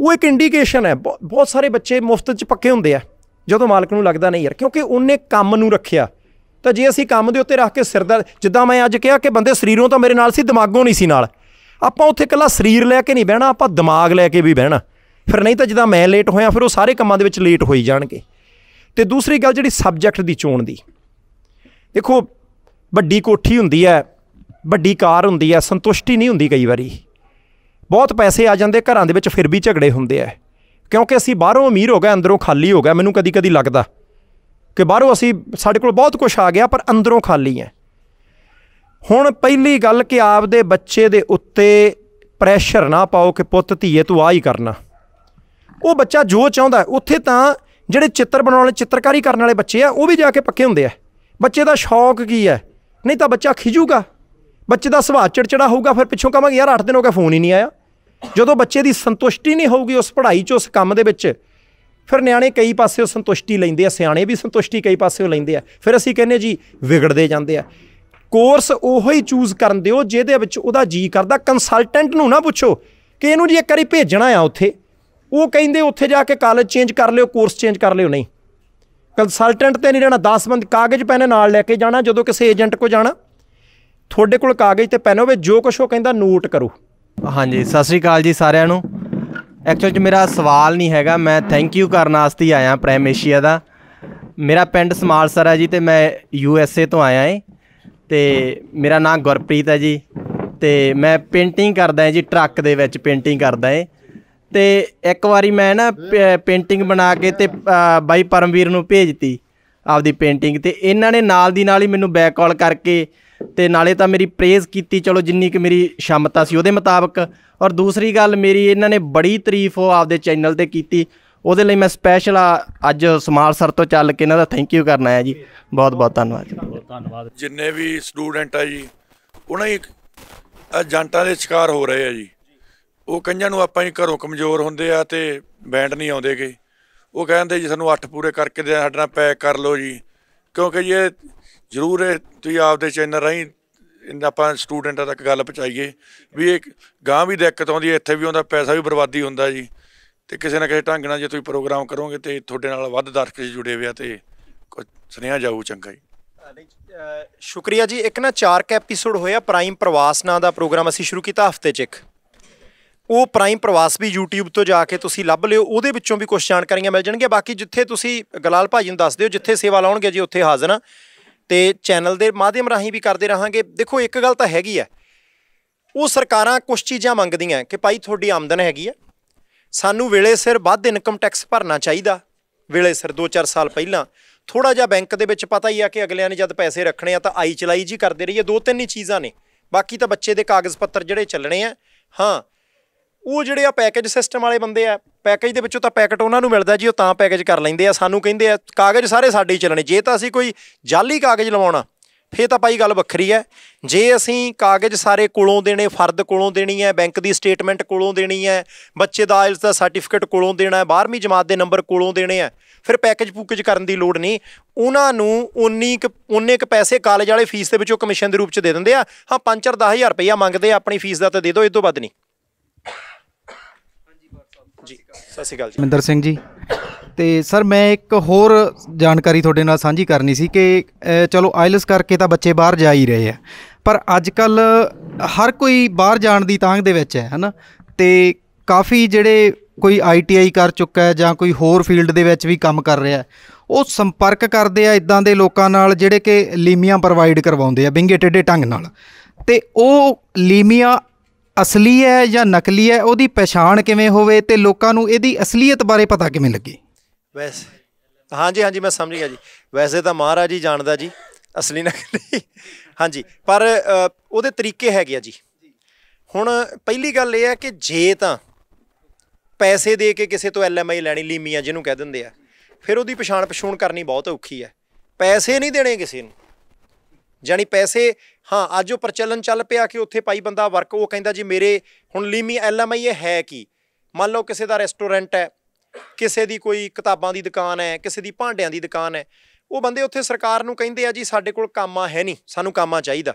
ਉਹ ਇੱਕ ਇੰਡੀਕੇਸ਼ਨ ਹੈ ਬਹੁਤ ਸਾਰੇ ਬੱਚੇ ਮੁਫਤ 'ਚ ਪੱਕੇ ਹੁੰਦੇ ਆ ਜਦੋਂ ਮਾਲਕ ਨੂੰ ਲੱਗਦਾ ਨਹੀਂ ਯਾਰ ਕਿਉਂਕਿ ਉਹਨੇ ਕੰਮ ਨੂੰ ਰੱਖਿਆ ਤਾਂ ਜੇ ਅਸੀਂ ਕੰਮ ਦੇ ਉੱਤੇ ਰੱਖ ਕੇ ਸਿਰ ਦਾ ਜਿੱਦਾਂ ਮੈਂ ਅੱਜ ਕਿਹਾ ਕਿ ਬੰਦੇ ਸਰੀਰੋਂ ਤਾਂ ਮੇਰੇ ਨਾਲ ਸੀ ਦਿਮਾਗੋਂ ਨਹੀਂ ਸੀ ਨਾਲ ਆਪਾਂ ਉੱਥੇ ਇਕੱਲਾ ਸਰੀਰ ਲੈ ਕੇ ਨਹੀਂ ਬਹਿਣਾ ਆਪਾਂ ਦਿਮਾਗ ਲੈ ਕੇ ਵੀ ਬਹਿਣਾ ਫਿਰ ਨਹੀਂ ਤਾਂ ਜਿੱਦਾਂ ਮੈਂ ਲੇਟ ਹੋਇਆ ਫਿਰ ਉਹ ਸਾਰੇ ਕੰਮਾਂ ਦੇ ਵਿੱਚ ਲੇਟ ਹੋਈ ਜਾਣਗੇ ਤੇ ਦੂਸਰੀ ਗੱਲ ਜਿਹੜੀ ਸਬਜੈਕਟ ਦੀ ਚੋਣ ਦੀ ਦੇਖੋ ਵੱਡੀ ਕੋਠੀ ਹੁੰਦੀ ਹੈ ਵੱਡੀ ਕਾਰ ਹੁੰਦੀ ਹੈ ਸੰਤੁਸ਼ਟੀ ਨਹੀਂ ਹੁੰਦੀ ਕਈ ਵਾਰੀ ਬਹੁਤ ਪੈਸੇ ਆ ਜਾਂਦੇ ਘਰਾਂ ਦੇ ਵਿੱਚ ਫਿਰ ਵੀ ਝਗੜੇ ਹੁੰਦੇ ਆ ਕਿਉਂਕਿ ਅਸੀਂ ਬਾਹਰੋਂ ਅਮੀਰ ਹੋ ਗਏ ਅੰਦਰੋਂ ਖਾਲੀ ਹੋ ਗਏ ਮੈਨੂੰ ਕਦੀ-ਕਦੀ ਲੱਗਦਾ ਕਿ ਬਾਹਰੋਂ ਅਸੀਂ ਸਾਡੇ ਕੋਲ ਬਹੁਤ ਕੁਝ ਆ ਗਿਆ ਪਰ ਅੰਦਰੋਂ ਖਾਲੀ ਹੈ ਹੁਣ ਪਹਿਲੀ ਗੱਲ ਕਿ ਆਪ ਦੇ ਬੱਚੇ ਦੇ ਉੱਤੇ ਪ੍ਰੈਸ਼ਰ ਨਾ ਪਾਓ ਕਿ ਪੁੱਤ ਧੀਏ ਤੂੰ ਆ ਹੀ ਕਰਨਾ ਉਹ ਬੱਚਾ ਜੋ ਚਾਹੁੰਦਾ ਉੱਥੇ ਤਾਂ ਜਿਹੜੇ ਚਿੱਤਰ ਬਣਾਉਣ ਵਾਲੇ ਚਿੱਤਰਕਾਰੀ ਕਰਨ ਵਾਲੇ ਬੱਚੇ ਆ ਉਹ ਵੀ ਜਾ ਕੇ ਪੱਕੇ ਹੁੰਦੇ ਆ ਬੱਚੇ ਦਾ ਸ਼ੌਕ ਕੀ ਹੈ ਨਹੀਂ ਤਾਂ ਬੱਚਾ ਖਿਜੂਗਾ ਬੱਚੇ ਦਾ ਸੁਭਾਅ ਚਿੜਚਿੜਾ ਹੋਊਗਾ ਫਿਰ ਪਿੱਛੋਂ ਕਹਾਂਗੇ ਯਾਰ 8 ਦਿਨ ਹੋ ਗਏ ਫੋਨ ਹੀ ਨਹੀਂ ਆਇਆ ਜਦੋਂ ਬੱਚੇ ਦੀ ਸੰਤੁਸ਼ਟੀ ਨਹੀਂ ਹੋਊਗੀ ਉਸ ਪੜ੍ਹਾਈ 'ਚ ਉਸ ਕੰਮ ਦੇ ਵਿੱਚ ਫਿਰ ਨਿਆਣੇ ਕਈ ਪਾਸੇ ਸੰਤੁਸ਼ਟੀ ਲੈਂਦੇ ਆ ਸਿਆਣੇ ਵੀ ਸੰਤੁਸ਼ਟੀ ਕਈ ਪਾਸੇ ਲੈਂਦੇ ਆ ਫਿਰ ਅਸੀਂ ਕਹਿੰਨੇ ਜੀ ਵਿਗੜਦੇ ਜਾਂਦੇ ਆ ਕੋਰਸ ਉਹੋ ਹੀ ਚੂਜ਼ ਕਰਨ ਦਿਓ ਜਿਹਦੇ ਵਿੱਚ ਉਹਦਾ ਜੀ ਕਰਦਾ ਕੰਸਲਟੈਂਟ ਨੂੰ ਨਾ ਪੁੱਛੋ ਕਿ ਇਹਨੂੰ ਜੀ ਇੱਕ ਵਾਰੀ ਭੇਜਣਾ ਆ ਉੱਥੇ ਉਹ ਕਹਿੰਦੇ ਉੱਥੇ ਜਾ ਕੇ ਕਾਲਜ ਚੇਂਜ ਕਰ ਲਿਓ ਕੋਰਸ ਚੇਂਜ ਕਰ ਲਿਓ ਨਹੀਂ ਕੰਸਲਟੈਂਟ ਤੇ ਨਹੀਂ ਰਹਿਣਾ 10 ਬੰਦ ਕਾਗਜ਼ ਪੈਨ ਨਾਲ ਲੈ ਕੇ ਜਾਣਾ ਜਦੋਂ ਕਿਸੇ ਏਜੰਟ ਕੋ ਜਾਣਾ ਤੁਹਾਡੇ ਕੋਲ ਕਾਗਜ਼ ਤੇ ਪੈਨ ਹੋਵੇ ਜੋ ਕੁਝ ਉਹ ਕਹਿੰਦਾ ਨੋਟ ਕਰੋ ਹਾਂਜੀ ਸਤਿ ਸ੍ਰੀ ਅਕਾਲ ਜੀ ਸਾਰਿਆਂ ਨੂੰ ਐਕਚੁਅਲ 'ਚ ਮੇਰਾ ਸਵਾਲ ਨਹੀਂ ਹੈਗਾ ਮੈਂ ਥੈਂਕ ਯੂ ਕਰਨ ਵਾਸਤੇ ਹੀ ਆਇਆ ਪ੍ਰਾਈਮ ਏਸ਼ੀਆ ਦਾ ਮੇਰਾ ਪਿੰਡ ਸਮਾਲਸਰ ਹੈ ਜੀ ਤੇ ਮੈਂ ਯੂ ਐਸ ਏ ਤੋਂ ਆਇਆ ਏ ਤੇ ਮੇਰਾ ਨਾਮ ਗੁਰਪ੍ਰੀਤ ਹੈ ਜੀ ਤੇ ਮੈਂ ਪੇਂਟਿੰਗ ਕਰਦਾ ਹਾਂ ਜੀ ਟਰੱਕ ਦੇ ਵਿੱਚ ਪੇਂਟਿੰਗ ਕਰਦਾ ਏ ਤੇ ਇੱਕ ਵਾਰੀ ਮੈਂ ਨਾ ਪੇਂਟਿੰਗ ਬਣਾ ਕੇ ਤੇ ਬਾਈ ਪਰਮਵੀਰ ਨੂੰ ਭੇਜਤੀ ਆਪਦੀ ਪੇਂਟਿੰਗ ਤੇ ਇਹਨਾਂ ਨੇ ਨਾਲ ਦੀ ਨਾਲ ਹੀ ਮੈਨੂੰ ਬੈਕ ਕਾਲ ਕਰਕੇ ਤੇ ਨਾਲੇ ਤਾਂ ਮੇਰੀ ਪ੍ਰੇਜ਼ ਕੀਤੀ ਚਲੋ ਜਿੰਨੀ ਕਿ ਮੇਰੀ ਸ਼ਮਤਾ ਸੀ ਉਹਦੇ ਮੁਤਾਬਕ ਔਰ ਦੂਸਰੀ ਗੱਲ ਮੇਰੀ ਇਹਨਾਂ ਨੇ ਬੜੀ ਤਾਰੀਫ ਉਹ ਆਪਦੇ ਚੈਨਲ ਤੇ ਕੀਤੀ ਉਹਦੇ ਲਈ ਮੈਂ ਸਪੈਸ਼ਲ ਅੱਜ ਸਮਾਲ ਸਰ ਤੋਂ ਚੱਲ ਕੇ ਇਹਨਾਂ ਦਾ ਥੈਂਕ ਯੂ ਕਰਨ ਆਇਆ ਜੀ ਬਹੁਤ ਬਹੁਤ ਧੰਨਵਾਦ ਧੰਨਵਾਦ ਜਿੰਨੇ ਵੀ ਸਟੂਡੈਂਟ ਆ ਜੀ ਉਹਨਾਂ ਹੀ ਏਜੰਟਾਂ ਦੇ ਸ਼ਿਕਾਰ ਹੋ ਰਹੇ ਆ ਜੀ ਉਹ ਕੰਜਾਂ ਨੂੰ ਆਪਾਂ ਹੀ ਘਰੋਂ ਕਮਜ਼ੋਰ ਹੁੰਦੇ ਆ ਤੇ ਬੈਂਡ ਨਹੀਂ ਆਉਂਦੇਗੇ ਉਹ ਕਹਿੰਦੇ ਜੀ ਸਾਨੂੰ 8 ਪੂਰੇ ਕਰਕੇ ਦੇ ਸਾਡੇ ਨਾਲ ਪੈਕ ਕਰ ਲਓ ਜੀ ਕਿਉਂਕਿ ਇਹ ਜ਼ਰੂਰ ਹੈ ਤੁਸੀਂ ਆਪਦੇ ਚੈਨਲ ਰਹੀਂ ਇਹਨਾਂ ਆਪਾਂ ਸਟੂਡੈਂਟਾਂ ਤੱਕ ਗੱਲ ਪਹੁੰਚਾਈਏ ਵੀ ਇਹ ਗਾਂ ਵੀ ਦਿੱਕਤ ਆਉਂਦੀ ਹੈ ਇੱਥੇ ਵੀ ਆਉਂਦਾ ਪੈਸਾ ਵੀ ਬਰਬਾਦੀ ਹੁੰਦਾ ਜੀ ਤੇ ਕਿਸੇ ਨਾ ਕਿਸੇ ਢੰਗ ਨਾਲ ਜੇ ਤੁਸੀਂ ਪ੍ਰੋਗਰਾਮ ਕਰੋਗੇ ਤੇ ਤੁਹਾਡੇ ਨਾਲ ਵੱਧ ਦਰਸ਼ਕ ਜੁੜੇ ਹੋਇਆ ਤੇ ਸੁਨੇਹਾ ਜਾਊ ਚੰਗਾ ਜੀ ਸ਼ੁਕਰੀਆ ਜੀ ਇੱਕ ਨਾ ਚਾਰ ਕ ਐਪੀਸੋਡ ਹੋਇਆ ਪ੍ਰਾਈਮ ਪ੍ਰਵਾਸ ਨਾਂ ਦਾ ਪ੍ਰੋਗਰਾਮ ਅਸੀਂ ਸ਼ੁਰੂ ਕੀਤਾ ਹਫਤੇ 'ਚ ਇੱਕ ਉਹ ਪ੍ਰਾਈਮ ਪ੍ਰਵਾਸ ਵੀ YouTube ਤੋਂ ਜਾ ਕੇ ਤੁਸੀਂ ਲੱਭ ਲਿਓ ਉਹਦੇ ਵਿੱਚੋਂ ਵੀ ਕੁਝ ਜਾਣਕਾਰੀਆਂ ਮਿਲ ਜਾਣਗੀਆਂ ਬਾਕੀ ਜਿੱਥੇ ਤੁਸੀਂ ਗਲਾਲ ਭਾਜੀ ਨੂੰ ਦੱਸ ਦਿਓ ਜਿੱਥੇ ਸੇਵਾ ਲਾਉਣਗੇ ਜੀ ਉੱਥੇ ਹਾਜ਼ਰ ਆ ਤੇ ਚੈਨਲ ਦੇ ਮਾਧਿਅਮ ਰਾਹੀਂ ਵੀ ਕਰਦੇ ਰਹਾਂਗੇ ਦੇਖੋ ਇੱਕ ਗੱਲ ਤਾਂ ਹੈਗੀ ਆ ਉਹ ਸਰਕਾਰਾਂ ਕੁਝ ਚੀਜ਼ਾਂ ਮੰਗਦੀਆਂ ਕਿ ਭਾਈ ਤੁਹਾਡੀ ਆਮਦਨ ਹੈਗੀ ਆ ਸਾਨੂੰ ਵੇਲੇ ਸਿਰ ਵੱਧ ਇਨਕਮ ਟੈਕਸ ਭਰਨਾ ਚਾਹੀਦਾ ਵੇਲੇ ਸਿਰ 2-4 ਸਾਲ ਪਹਿਲਾਂ ਥੋੜਾ ਜਿਹਾ ਬੈਂਕ ਦੇ ਵਿੱਚ ਪਤਾ ਹੀ ਆ ਕਿ ਅਗਲਿਆਂ ਨੇ ਜਦ ਪੈਸੇ ਰੱਖਣੇ ਆ ਤਾਂ ਆਈ ਚਲਾਈ ਜੀ ਕਰਦੇ ਰਹੀਏ ਦੋ ਤਿੰਨ ਹੀ ਚੀਜ਼ਾਂ ਨੇ ਬਾਕੀ ਤਾਂ ਬੱਚੇ ਦੇ ਕਾਗਜ਼ ਪੱਤਰ ਜਿਹੜੇ ਚੱਲਣੇ ਆ ਹਾਂ ਉਹ ਜਿਹੜੇ ਆ ਪੈਕੇਜ ਸਿਸਟਮ ਵਾਲੇ ਬੰਦੇ ਆ ਪੈਕੇਜ ਦੇ ਵਿੱਚੋਂ ਤਾਂ ਪੈਕਟ ਉਹਨਾਂ ਨੂੰ ਮਿਲਦਾ ਜੀ ਉਹ ਤਾਂ ਪੈਕੇਜ ਕਰ ਲੈਂਦੇ ਆ ਸਾਨੂੰ ਕਹਿੰਦੇ ਆ ਕਾਗਜ਼ ਸਾਰੇ ਸਾਡੇ ਹੀ ਚੱਲਣੇ ਜੇ ਤਾਂ ਅਸੀਂ ਕੋਈ ਜਾਲੀ ਕਾਗਜ਼ ਲਵਾਉਣਾ ਫੇਰ ਤਾਂ ਪਾਈ ਗੱਲ ਵੱਖਰੀ ਹੈ ਜੇ ਅਸੀਂ ਕਾਗਜ਼ ਸਾਰੇ ਕੋਲੋਂ ਦੇਣੇ ਫਰਦ ਕੋਲੋਂ ਦੇਣੀ ਹੈ ਬੈਂਕ ਦੀ ਸਟੇਟਮੈਂਟ ਕੋਲੋਂ ਦੇਣੀ ਹੈ ਬੱਚੇ ਦਾ ਆਇਲਸ ਦਾ ਸਰਟੀਫਿਕੇਟ ਕੋਲੋਂ ਦੇਣਾ ਹੈ 12ਵੀਂ ਜਮਾਤ ਦੇ ਨੰਬਰ ਕੋਲੋਂ ਦੇਣੇ ਆ ਫਿਰ ਪੈਕੇਜ ਪੂਕੇਜ ਕਰਨ ਦੀ ਲੋੜ ਨਹੀਂ ਉਹਨਾਂ ਨੂੰ ਉਨੀ ਕ ਉਨੇ ਕ ਪੈਸੇ ਕਾਲਜ ਵਾਲੇ ਫੀਸ ਦੇ ਵਿੱਚੋਂ ਕਮਿਸ਼ਨ ਦੇ ਰੂਪ ਚ ਦੇ ਦਿੰਦੇ ਆ ਹਾਂ 5 10000 ਰੁਪਇਆ ਮੰਗਦੇ ਆ ਆਪਣੀ ਫੀਸ ਦਾ ਤਾਂ ਦੇ ਦਿਓ ਇਸ ਤੋਂ ਵੱਧ ਨਹੀਂ ਜੀ ਸਤਿ ਸ਼੍ਰੀ ਅਕਾਲ ਜੀ ਮਿੰਦਰ ਸਿੰਘ ਜੀ ਤੇ ਸਰ ਮੈਂ ਇੱਕ ਹੋਰ ਜਾਣਕਾਰੀ ਤੁਹਾਡੇ ਨਾਲ ਸਾਂਝੀ ਕਰਨੀ ਸੀ ਕਿ ਚਲੋ ਆਇਲਸ ਕਰਕੇ ਤਾਂ ਬੱਚੇ ਬਾਹਰ ਜਾ ਹੀ ਰਹੇ ਆ ਪਰ ਅੱਜ ਕੱਲ ਹਰ ਕੋਈ ਬਾਹਰ ਜਾਣ ਦੀ ਤਾਂਗ ਦੇ ਵਿੱਚ ਹੈ ਹਨਾ ਤੇ ਕਾਫੀ ਜਿਹੜੇ ਕੋਈ ਆਈਟੀਆਈ ਕਰ ਚੁੱਕਾ ਹੈ ਜਾਂ ਕੋਈ ਹੋਰ ਫੀਲਡ ਦੇ ਵਿੱਚ ਵੀ ਕੰਮ ਕਰ ਰਿਹਾ ਉਹ ਸੰਪਰਕ ਕਰਦੇ ਆ ਇਦਾਂ ਦੇ ਲੋਕਾਂ ਨਾਲ ਜਿਹੜੇ ਕਿ ਲੀਮੀਆਂ ਪ੍ਰੋਵਾਈਡ ਕਰਵਾਉਂਦੇ ਆ ਬਿੰਗੇ ਟੇਡੇ ਢੰਗ ਨਾਲ ਤੇ ਉਹ ਲੀਮੀਆਂ ਅਸਲੀ ਹੈ ਜਾਂ ਨਕਲੀ ਹੈ ਉਹਦੀ ਪਛਾਣ ਕਿਵੇਂ ਹੋਵੇ ਤੇ ਲੋਕਾਂ ਨੂੰ ਇਹਦੀ ਅਸਲੀਅਤ ਬਾਰੇ ਪਤਾ ਕਿਵੇਂ ਲੱਗੇ ਵੈਸੇ ਹਾਂਜੀ ਹਾਂਜੀ ਮੈਂ ਸਮਝ ਗਿਆ ਜੀ ਵੈਸੇ ਤਾਂ ਮਹਾਰਾਜ ਹੀ ਜਾਣਦਾ ਜੀ ਅਸਲੀ ਨਕਲੀ ਹਾਂਜੀ ਪਰ ਉਹਦੇ ਤਰੀਕੇ ਹੈਗੇ ਆ ਜੀ ਹੁਣ ਪਹਿਲੀ ਗੱਲ ਇਹ ਹੈ ਕਿ ਜੇ ਤਾਂ ਪੈਸੇ ਦੇ ਕੇ ਕਿਸੇ ਤੋਂ ਐਲਐਮਆਈ ਲੈਣੀ ਲੀਮੀਆਂ ਜਿਹਨੂੰ ਕਹਿ ਦਿੰਦੇ ਆ ਫਿਰ ਉਹਦੀ ਪਛਾਣ ਪਛੂਣ ਕਰਨੀ ਬਹੁਤ ਔਖੀ ਹੈ ਪੈਸੇ ਨਹੀਂ ਦੇਣੇ ਕਿਸੇ ਨੂੰ ਜਾਨੀ ਪੈਸੇ ਹਾਂ ਅੱਜ ਉਹ ਪ੍ਰਚਲਨ ਚੱਲ ਪਿਆ ਕਿ ਉੱਥੇ ਪਾਈ ਬੰਦਾ ਵਰਕ ਉਹ ਕਹਿੰਦਾ ਜੀ ਮੇਰੇ ਹੁਣ ਲੀਮੀ ਐਲਐਮਆਈ ਇਹ ਹੈ ਕੀ ਮੰਨ ਲਓ ਕਿਸੇ ਦਾ ਰੈਸਟੋਰੈਂਟ ਹੈ ਕਿਸੇ ਦੀ ਕੋਈ ਕਿਤਾਬਾਂ ਦੀ ਦੁਕਾਨ ਹੈ ਕਿਸੇ ਦੀ ਭਾਂਡਿਆਂ ਦੀ ਦੁਕਾਨ ਹੈ ਉਹ ਬੰਦੇ ਉੱਥੇ ਸਰਕਾਰ ਨੂੰ ਕਹਿੰਦੇ ਆ ਜੀ ਸਾਡੇ ਕੋਲ ਕਾਮਾ ਹੈ ਨਹੀਂ ਸਾਨੂੰ ਕਾਮਾ ਚਾਹੀਦਾ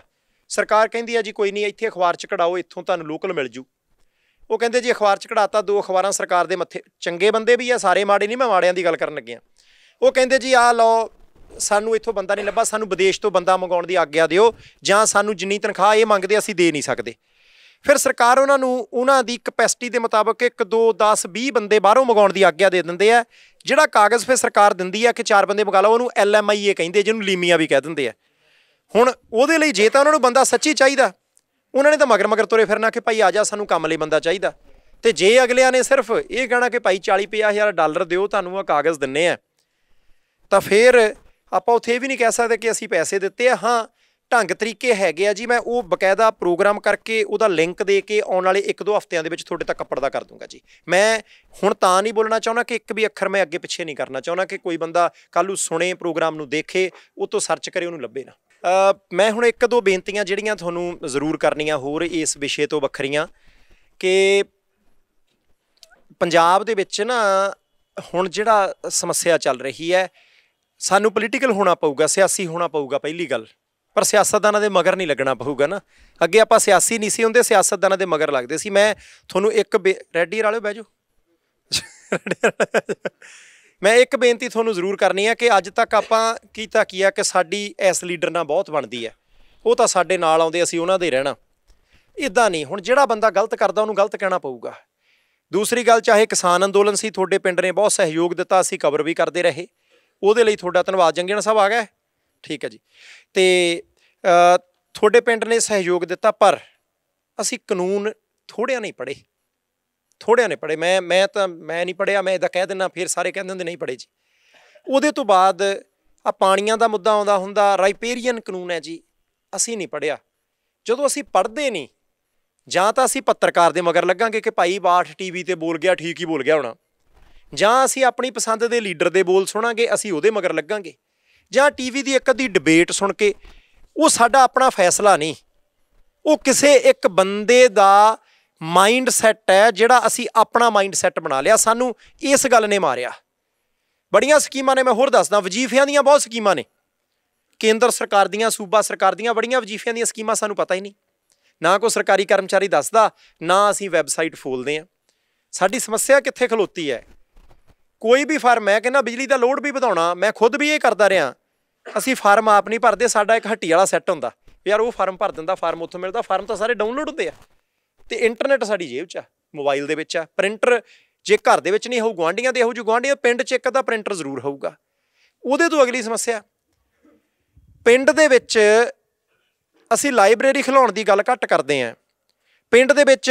ਸਰਕਾਰ ਕਹਿੰਦੀ ਆ ਜੀ ਕੋਈ ਨਹੀਂ ਇੱਥੇ ਅਖਬਾਰ ਚ ਕਢਾਓ ਇੱਥੋਂ ਤੁਹਾਨੂੰ ਲੋਕਲ ਮਿਲ ਜੂ ਉਹ ਕਹਿੰਦੇ ਜੀ ਅਖਬਾਰ ਚ ਕਢਾਤਾ ਦੋ ਅਖਬਾਰਾਂ ਸਰਕਾਰ ਦੇ ਮੱਥੇ ਚੰਗੇ ਬੰਦੇ ਵੀ ਆ ਸਾਰੇ ਮਾੜੇ ਨਹੀਂ ਮੈਂ ਮਾੜਿਆਂ ਦੀ ਗੱਲ ਕਰਨ ਲੱਗਿਆ ਉਹ ਕਹਿੰਦੇ ਜੀ ਆ ਲਓ ਸਾਨੂੰ ਇੱਥੋਂ ਬੰਦਾ ਨਹੀਂ ਲੱਭਾ ਸਾਨੂੰ ਵਿਦੇਸ਼ ਤੋਂ ਬੰਦਾ ਮੰਗਾਉਣ ਦੀ ਆਗਿਆ ਦਿਓ ਜਾਂ ਸਾਨੂੰ ਜਿੰਨੀ ਤਨਖਾਹ ਇਹ ਮੰਗਦੇ ਅਸੀਂ ਦੇ ਨਹੀਂ ਸਕਦੇ ਫਿਰ ਸਰਕਾਰ ਉਹਨਾਂ ਨੂੰ ਉਹਨਾਂ ਦੀ ਕਪੈਸਿਟੀ ਦੇ ਮੁਤਾਬਕ 1 2 10 20 ਬੰਦੇ ਬਾਹਰੋਂ ਮੰਗਾਉਣ ਦੀ ਆਗਿਆ ਦੇ ਦਿੰਦੇ ਆ ਜਿਹੜਾ ਕਾਗਜ਼ ਫਿਰ ਸਰਕਾਰ ਦਿੰਦੀ ਆ ਕਿ ਚਾਰ ਬੰਦੇ ਮੰਗਾ ਲਓ ਉਹਨੂੰ ਐਲ ਐਮ ਏ ਕਹਿੰਦੇ ਜਿਹਨੂੰ ਲੀਮੀਆ ਵੀ ਕਹਿ ਦਿੰਦੇ ਆ ਹੁਣ ਉਹਦੇ ਲਈ ਜੇ ਤਾਂ ਉਹਨਾਂ ਨੂੰ ਬੰਦਾ ਸੱਚੀ ਚਾਹੀਦਾ ਉਹਨਾਂ ਨੇ ਤਾਂ ਮਗਰ ਮਗਰ ਤੁਰੇ ਫਿਰਨਾ ਕਿ ਭਾਈ ਆ ਜਾ ਸਾਨੂੰ ਕੰਮ ਲਈ ਬੰਦਾ ਚਾਹੀਦਾ ਤੇ ਜੇ ਅਗਲਿਆਂ ਨੇ ਸਿਰਫ ਇਹ ਕਹਿਣਾ ਕਿ ਭਾਈ 40 50000 ਡਾਲਰ ਦਿਓ ਤੁਹਾਨੂੰ ਆ ਕਾਗਜ਼ ਦਿੰਨੇ ਆ ਤਾਂ ਫੇਰ ਆਪਾਂ ਉੱਥੇ ਵੀ ਨਹੀਂ ਕਹਿ ਸਕਦੇ ਕਿ ਅਸੀਂ ਪੈਸੇ ਦਿੱਤੇ ਆ ਹਾਂ ਢੰਗ ਤਰੀਕੇ ਹੈਗੇ ਆ ਜੀ ਮੈਂ ਉਹ ਬਕਾਇਦਾ ਪ੍ਰੋਗਰਾਮ ਕਰਕੇ ਉਹਦਾ ਲਿੰਕ ਦੇ ਕੇ ਆਉਣ ਵਾਲੇ 1-2 ਹਫ਼ਤਿਆਂ ਦੇ ਵਿੱਚ ਤੁਹਾਡੇ ਤੱਕ ਕੱਪੜਾ ਕਰ ਦੂੰਗਾ ਜੀ ਮੈਂ ਹੁਣ ਤਾਂ ਨਹੀਂ ਬੋਲਣਾ ਚਾਹੁੰਦਾ ਕਿ ਇੱਕ ਵੀ ਅੱਖਰ ਮੈਂ ਅੱਗੇ ਪਿੱਛੇ ਨਹੀਂ ਕਰਨਾ ਚਾਹੁੰਦਾ ਕਿ ਕੋਈ ਬੰਦਾ ਕੱਲ ਨੂੰ ਸੁਣੇ ਪ੍ਰੋਗਰਾਮ ਨੂੰ ਦੇਖੇ ਉਹ ਤੋਂ ਸਰਚ ਕਰੇ ਉਹਨੂੰ ਲੱਭੇ ਨਾ ਮੈਂ ਹੁਣ ਇੱਕ ਦੋ ਬੇਨਤੀਆਂ ਜਿਹੜੀਆਂ ਤੁਹਾਨੂੰ ਜ਼ਰੂਰ ਕਰਨੀਆਂ ਹੋਰ ਇਸ ਵਿਸ਼ੇ ਤੋਂ ਵੱਖਰੀਆਂ ਕਿ ਪੰਜਾਬ ਦੇ ਵਿੱਚ ਨਾ ਹੁਣ ਜਿਹੜਾ ਸਮੱਸਿਆ ਚੱਲ ਰਹੀ ਹੈ ਸਾਨੂੰ ਪੋਲੀਟੀਕਲ ਹੋਣਾ ਪਊਗਾ ਸਿਆਸੀ ਹੋਣਾ ਪਊਗਾ ਪਹਿਲੀ ਗੱਲ ਪਰ ਸਿਆਸਤਦਾਨਾਂ ਦੇ ਮਗਰ ਨਹੀਂ ਲੱਗਣਾ ਪਊਗਾ ਨਾ ਅੱਗੇ ਆਪਾਂ ਸਿਆਸੀ ਨਹੀਂ ਸੀ ਹੁੰਦੇ ਸਿਆਸਤਦਾਨਾਂ ਦੇ ਮਗਰ ਲੱਗਦੇ ਸੀ ਮੈਂ ਤੁਹਾਨੂੰ ਇੱਕ ਰੈਡੀ ਵਾਲਿਓ ਬਹਿ ਜਾਓ ਮੈਂ ਇੱਕ ਬੇਨਤੀ ਤੁਹਾਨੂੰ ਜ਼ਰੂਰ ਕਰਨੀ ਹੈ ਕਿ ਅੱਜ ਤੱਕ ਆਪਾਂ ਕੀਤਾ ਕੀ ਹੈ ਕਿ ਸਾਡੀ ਇਸ ਲੀਡਰ ਨਾਲ ਬਹੁਤ ਬਣਦੀ ਹੈ ਉਹ ਤਾਂ ਸਾਡੇ ਨਾਲ ਆਉਂਦੇ ਅਸੀਂ ਉਹਨਾਂ ਦੇ ਰਹਿਣਾ ਇਦਾਂ ਨਹੀਂ ਹੁਣ ਜਿਹੜਾ ਬੰਦਾ ਗਲਤ ਕਰਦਾ ਉਹਨੂੰ ਗਲਤ ਕਹਿਣਾ ਪਊਗਾ ਦੂਸਰੀ ਗੱਲ ਚਾਹੇ ਕਿਸਾਨ ਅੰਦੋਲਨ ਸੀ ਤੁਹਾਡੇ ਪਿੰਡ ਨੇ ਬਹੁਤ ਸਹਿਯੋਗ ਦਿੱਤਾ ਅਸੀਂ ਕਵਰ ਵੀ ਕਰਦੇ ਰਹੇ ਉਹਦੇ ਲਈ ਤੁਹਾਡਾ ਧੰਨਵਾਦ ਜੰਗੀਆਂ ਸਾਹਿਬ ਆ ਗਿਆ ਠੀਕ ਹੈ ਜੀ ਤੇ ਤੁਹਾਡੇ ਪਿੰਡ ਨੇ ਸਹਿਯੋਗ ਦਿੱਤਾ ਪਰ ਅਸੀਂ ਕਾਨੂੰਨ ਥੋੜਿਆਂ ਨਹੀਂ ਪੜੇ ਥੋੜਿਆਂ ਨੇ ਪੜੇ ਮੈਂ ਮੈਂ ਤਾਂ ਮੈਂ ਨਹੀਂ ਪੜਿਆ ਮੈਂ ਇਹਦਾ ਕਹਿ ਦਿੰਨਾ ਫਿਰ ਸਾਰੇ ਕਹਿੰਦੇ ਹੁੰਦੇ ਨਹੀਂ ਪੜੇ ਜੀ ਉਹਦੇ ਤੋਂ ਬਾਅਦ ਆ ਪਾਣੀਆਂ ਦਾ ਮੁੱਦਾ ਆਉਂਦਾ ਹੁੰਦਾ ਰਾਈਪੇਰੀਅਨ ਕਾਨੂੰਨ ਹੈ ਜੀ ਅਸੀਂ ਨਹੀਂ ਪੜਿਆ ਜਦੋਂ ਅਸੀਂ ਪੜਦੇ ਨਹੀਂ ਜਾਂ ਤਾਂ ਅਸੀਂ ਪੱਤਰਕਾਰ ਦੇ ਮਗਰ ਲੱਗਾਂਗੇ ਕਿ ਭਾਈ ਬਾਠ ਟੀਵੀ ਤੇ ਬੋਲ ਗਿਆ ਠੀਕ ਹੀ ਬੋਲ ਗਿਆ ਹੋਣਾ ਜਾਂ ਅਸੀਂ ਆਪਣੀ ਪਸੰਦ ਦੇ ਲੀਡਰ ਦੇ ਬੋਲ ਸੁਣਾਂਗੇ ਅਸੀਂ ਉਹਦੇ ਮਗਰ ਲੱਗਾਂਗੇ ਜਾਂ ਟੀਵੀ ਦੀ ਇੱਕ ਅੱਧੀ ਡਿਬੇਟ ਸੁਣ ਕੇ ਉਹ ਸਾਡਾ ਆਪਣਾ ਫੈਸਲਾ ਨਹੀਂ ਉਹ ਕਿਸੇ ਇੱਕ ਬੰਦੇ ਦਾ ਮਾਈਂਡ ਸੈਟ ਹੈ ਜਿਹੜਾ ਅਸੀਂ ਆਪਣਾ ਮਾਈਂਡ ਸੈਟ ਬਣਾ ਲਿਆ ਸਾਨੂੰ ਇਸ ਗੱਲ ਨੇ ਮਾਰਿਆ ਬੜੀਆਂ ਸਕੀਮਾਂ ਨੇ ਮੈਂ ਹੋਰ ਦੱਸਦਾ ਵਜੀਫਿਆਂ ਦੀਆਂ ਬਹੁਤ ਸਕੀਮਾਂ ਨੇ ਕੇਂਦਰ ਸਰਕਾਰ ਦੀਆਂ ਸੂਬਾ ਸਰਕਾਰ ਦੀਆਂ ਬੜੀਆਂ ਵਜੀਫਿਆਂ ਦੀਆਂ ਸਕੀਮਾਂ ਸਾਨੂੰ ਪਤਾ ਹੀ ਨਹੀਂ ਨਾ ਕੋ ਸਰਕਾਰੀ ਕਰਮਚਾਰੀ ਦੱਸਦਾ ਨਾ ਅਸੀਂ ਵੈਬਸਾਈਟ ਫੋਲਦੇ ਆ ਸਾਡੀ ਸਮੱਸਿਆ ਕਿੱਥੇ ਖਲੋਤੀ ਹੈ ਕੋਈ ਵੀ ਫਾਰਮ ਹੈ ਕਹਿੰਦਾ ਬਿਜਲੀ ਦਾ ਲੋਡ ਵੀ ਵਧਾਉਣਾ ਮੈਂ ਖੁਦ ਵੀ ਇਹ ਕਰਦਾ ਰਿਹਾ ਅਸੀਂ ਫਾਰਮ ਆਪ ਨਹੀਂ ਭਰਦੇ ਸਾਡਾ ਇੱਕ ਹੱਟੀ ਵਾਲਾ ਸੈੱਟ ਹੁੰਦਾ ਯਾਰ ਉਹ ਫਾਰਮ ਭਰ ਦਿੰਦਾ ਫਾਰਮ ਉੱਥੋਂ ਮਿਲਦਾ ਫਾਰਮ ਤਾਂ ਸਾਰੇ ਡਾਊਨਲੋਡ ਹੁੰਦੇ ਆ ਤੇ ਇੰਟਰਨੈਟ ਸਾਡੀ ਜੇਬ 'ਚ ਆ ਮੋਬਾਈਲ ਦੇ ਵਿੱਚ ਆ ਪ੍ਰਿੰਟਰ ਜੇ ਘਰ ਦੇ ਵਿੱਚ ਨਹੀਂ ਹੋਊ ਗਵਾਂਡੀਆਂ ਦੇ ਹੋਊ ਜੋ ਗਵਾਂਡੀਆਂ ਪਿੰਡ 'ਚ ਇੱਕ ਅੱਧਾ ਪ੍ਰਿੰਟਰ ਜ਼ਰੂਰ ਹੋਊਗਾ ਉਹਦੇ ਤੋਂ ਅਗਲੀ ਸਮੱਸਿਆ ਪਿੰਡ ਦੇ ਵਿੱਚ ਅਸੀਂ ਲਾਇਬ੍ਰੇਰੀ ਖਿਲਾਉਣ ਦੀ ਗੱਲ ਘੱਟ ਕਰਦੇ ਆ ਪਿੰਡ ਦੇ ਵਿੱਚ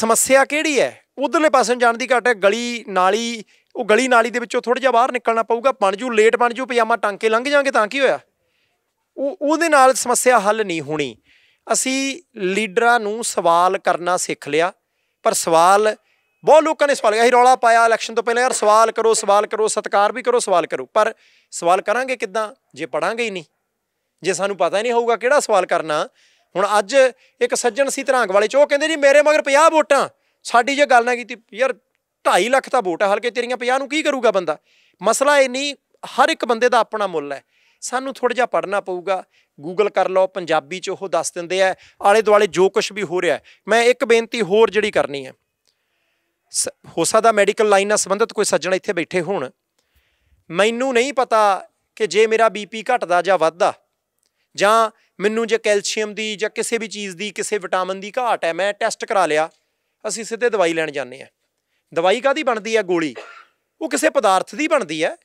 ਸਮੱਸਿਆ ਕਿਹੜੀ ਹੈ ਉਧਰਲੇ ਪਾਸੇ ਜਾਣ ਦੀ ਘਟ ਹੈ ਗਲੀ ਨਾਲੀ ਉਹ ਗਲੀ ਨਾਲੀ ਦੇ ਵਿੱਚੋਂ ਥੋੜਾ ਜਿਹਾ ਬਾਹਰ ਨਿਕਲਣਾ ਪਊਗਾ ਬਣ ਜੂ ਲੇਟ ਬਣ ਜੂ ਪਜਾਮਾ ਟਾਂਕੇ ਲੰਘ ਜਾਾਂਗੇ ਤਾਂ ਕੀ ਹੋਇਆ ਉਹ ਉਹਦੇ ਨਾਲ ਸਮੱਸਿਆ ਹੱਲ ਨਹੀਂ ਹੋਣੀ ਅਸੀਂ ਲੀਡਰਾਂ ਨੂੰ ਸਵਾਲ ਕਰਨਾ ਸਿੱਖ ਲਿਆ ਪਰ ਸਵਾਲ ਬਹੁਤ ਲੋਕਾਂ ਨੇ ਸਵਾਲ ਗਿਆ ਅਸੀਂ ਰੌਲਾ ਪਾਇਆ ਇਲੈਕਸ਼ਨ ਤੋਂ ਪਹਿਲਾਂ ਯਾਰ ਸਵਾਲ ਕਰੋ ਸਵਾਲ ਕਰੋ ਸਤਕਾਰ ਵੀ ਕਰੋ ਸਵਾਲ ਕਰੋ ਪਰ ਸਵਾਲ ਕਰਾਂਗੇ ਕਿੱਦਾਂ ਜੇ ਪੜਾਂਗੇ ਹੀ ਨਹੀਂ ਜੇ ਸਾਨੂੰ ਪਤਾ ਹੀ ਨਹੀਂ ਹੋਊਗਾ ਕਿਹੜਾ ਸਵਾਲ ਕਰਨਾ ਹੁਣ ਅੱਜ ਇੱਕ ਸੱਜਣ ਸੀ ਧਰਾਂਗ ਵਾਲੇ ਚ ਉਹ ਕਹਿੰਦੇ ਜੀ ਮੇਰੇ ਮਗਰ 50 ਵੋਟਾਂ ਸਾਡੀ ਜੇ ਗੱਲ ਨਾ ਕੀਤੀ ਯਾਰ 2.5 ਲੱਖ ਤਾਂ ਵੋਟ ਹੈ ਹਲਕੇ ਤੇਰੀਆਂ 50 ਨੂੰ ਕੀ ਕਰੂਗਾ ਬੰਦਾ ਮਸਲਾ ਇਹ ਨਹੀਂ ਹਰ ਇੱਕ ਬੰਦੇ ਦਾ ਆਪਣਾ ਮੁੱਲ ਹੈ ਸਾਨੂੰ ਥੋੜਾ ਜਿਹਾ ਪੜਨਾ ਪਊਗਾ ਗੂਗਲ ਕਰ ਲਓ ਪੰਜਾਬੀ ਚ ਉਹ ਦੱਸ ਦਿੰਦੇ ਆ ਆਲੇ ਦੁਆਲੇ ਜੋ ਕੁਝ ਵੀ ਹੋ ਰਿਹਾ ਮੈਂ ਇੱਕ ਬੇਨਤੀ ਹੋਰ ਜਿਹੜੀ ਕਰਨੀ ਹੈ ਹੋ ਸਕਦਾ ਮੈਡੀਕਲ ਲਾਈਨ ਨਾਲ ਸੰਬੰਧਿਤ ਕੋਈ ਸੱਜਣ ਇੱਥੇ ਬੈਠੇ ਹੋਣ ਮੈਨੂੰ ਨਹੀਂ ਪਤਾ ਕਿ ਜੇ ਮੇਰਾ ਬੀਪੀ ਘਟਦਾ ਜਾਂ ਵੱਧਦਾ ਜਾਂ ਮੈਨੂੰ ਜੇ ਕੈਲਸ਼ੀਅਮ ਦੀ ਜਾਂ ਕਿਸੇ ਵੀ ਚੀਜ਼ ਦੀ ਕਿਸੇ ਵਿਟਾਮਿਨ ਦੀ ਘਾਟ ਹੈ ਮੈਂ ਟੈਸਟ ਕਰਾ ਲਿਆ ਅਸੀਂ ਸਿੱਧੇ ਦਵਾਈ ਲੈਣ ਜਾਂਦੇ ਆ ਦਵਾਈ ਕਾਦੀ ਬਣਦੀ ਹੈ ਗੋਲੀ ਉਹ ਕਿਸੇ ਪਦਾਰਥ ਦੀ ਬਣਦੀ ਹੈ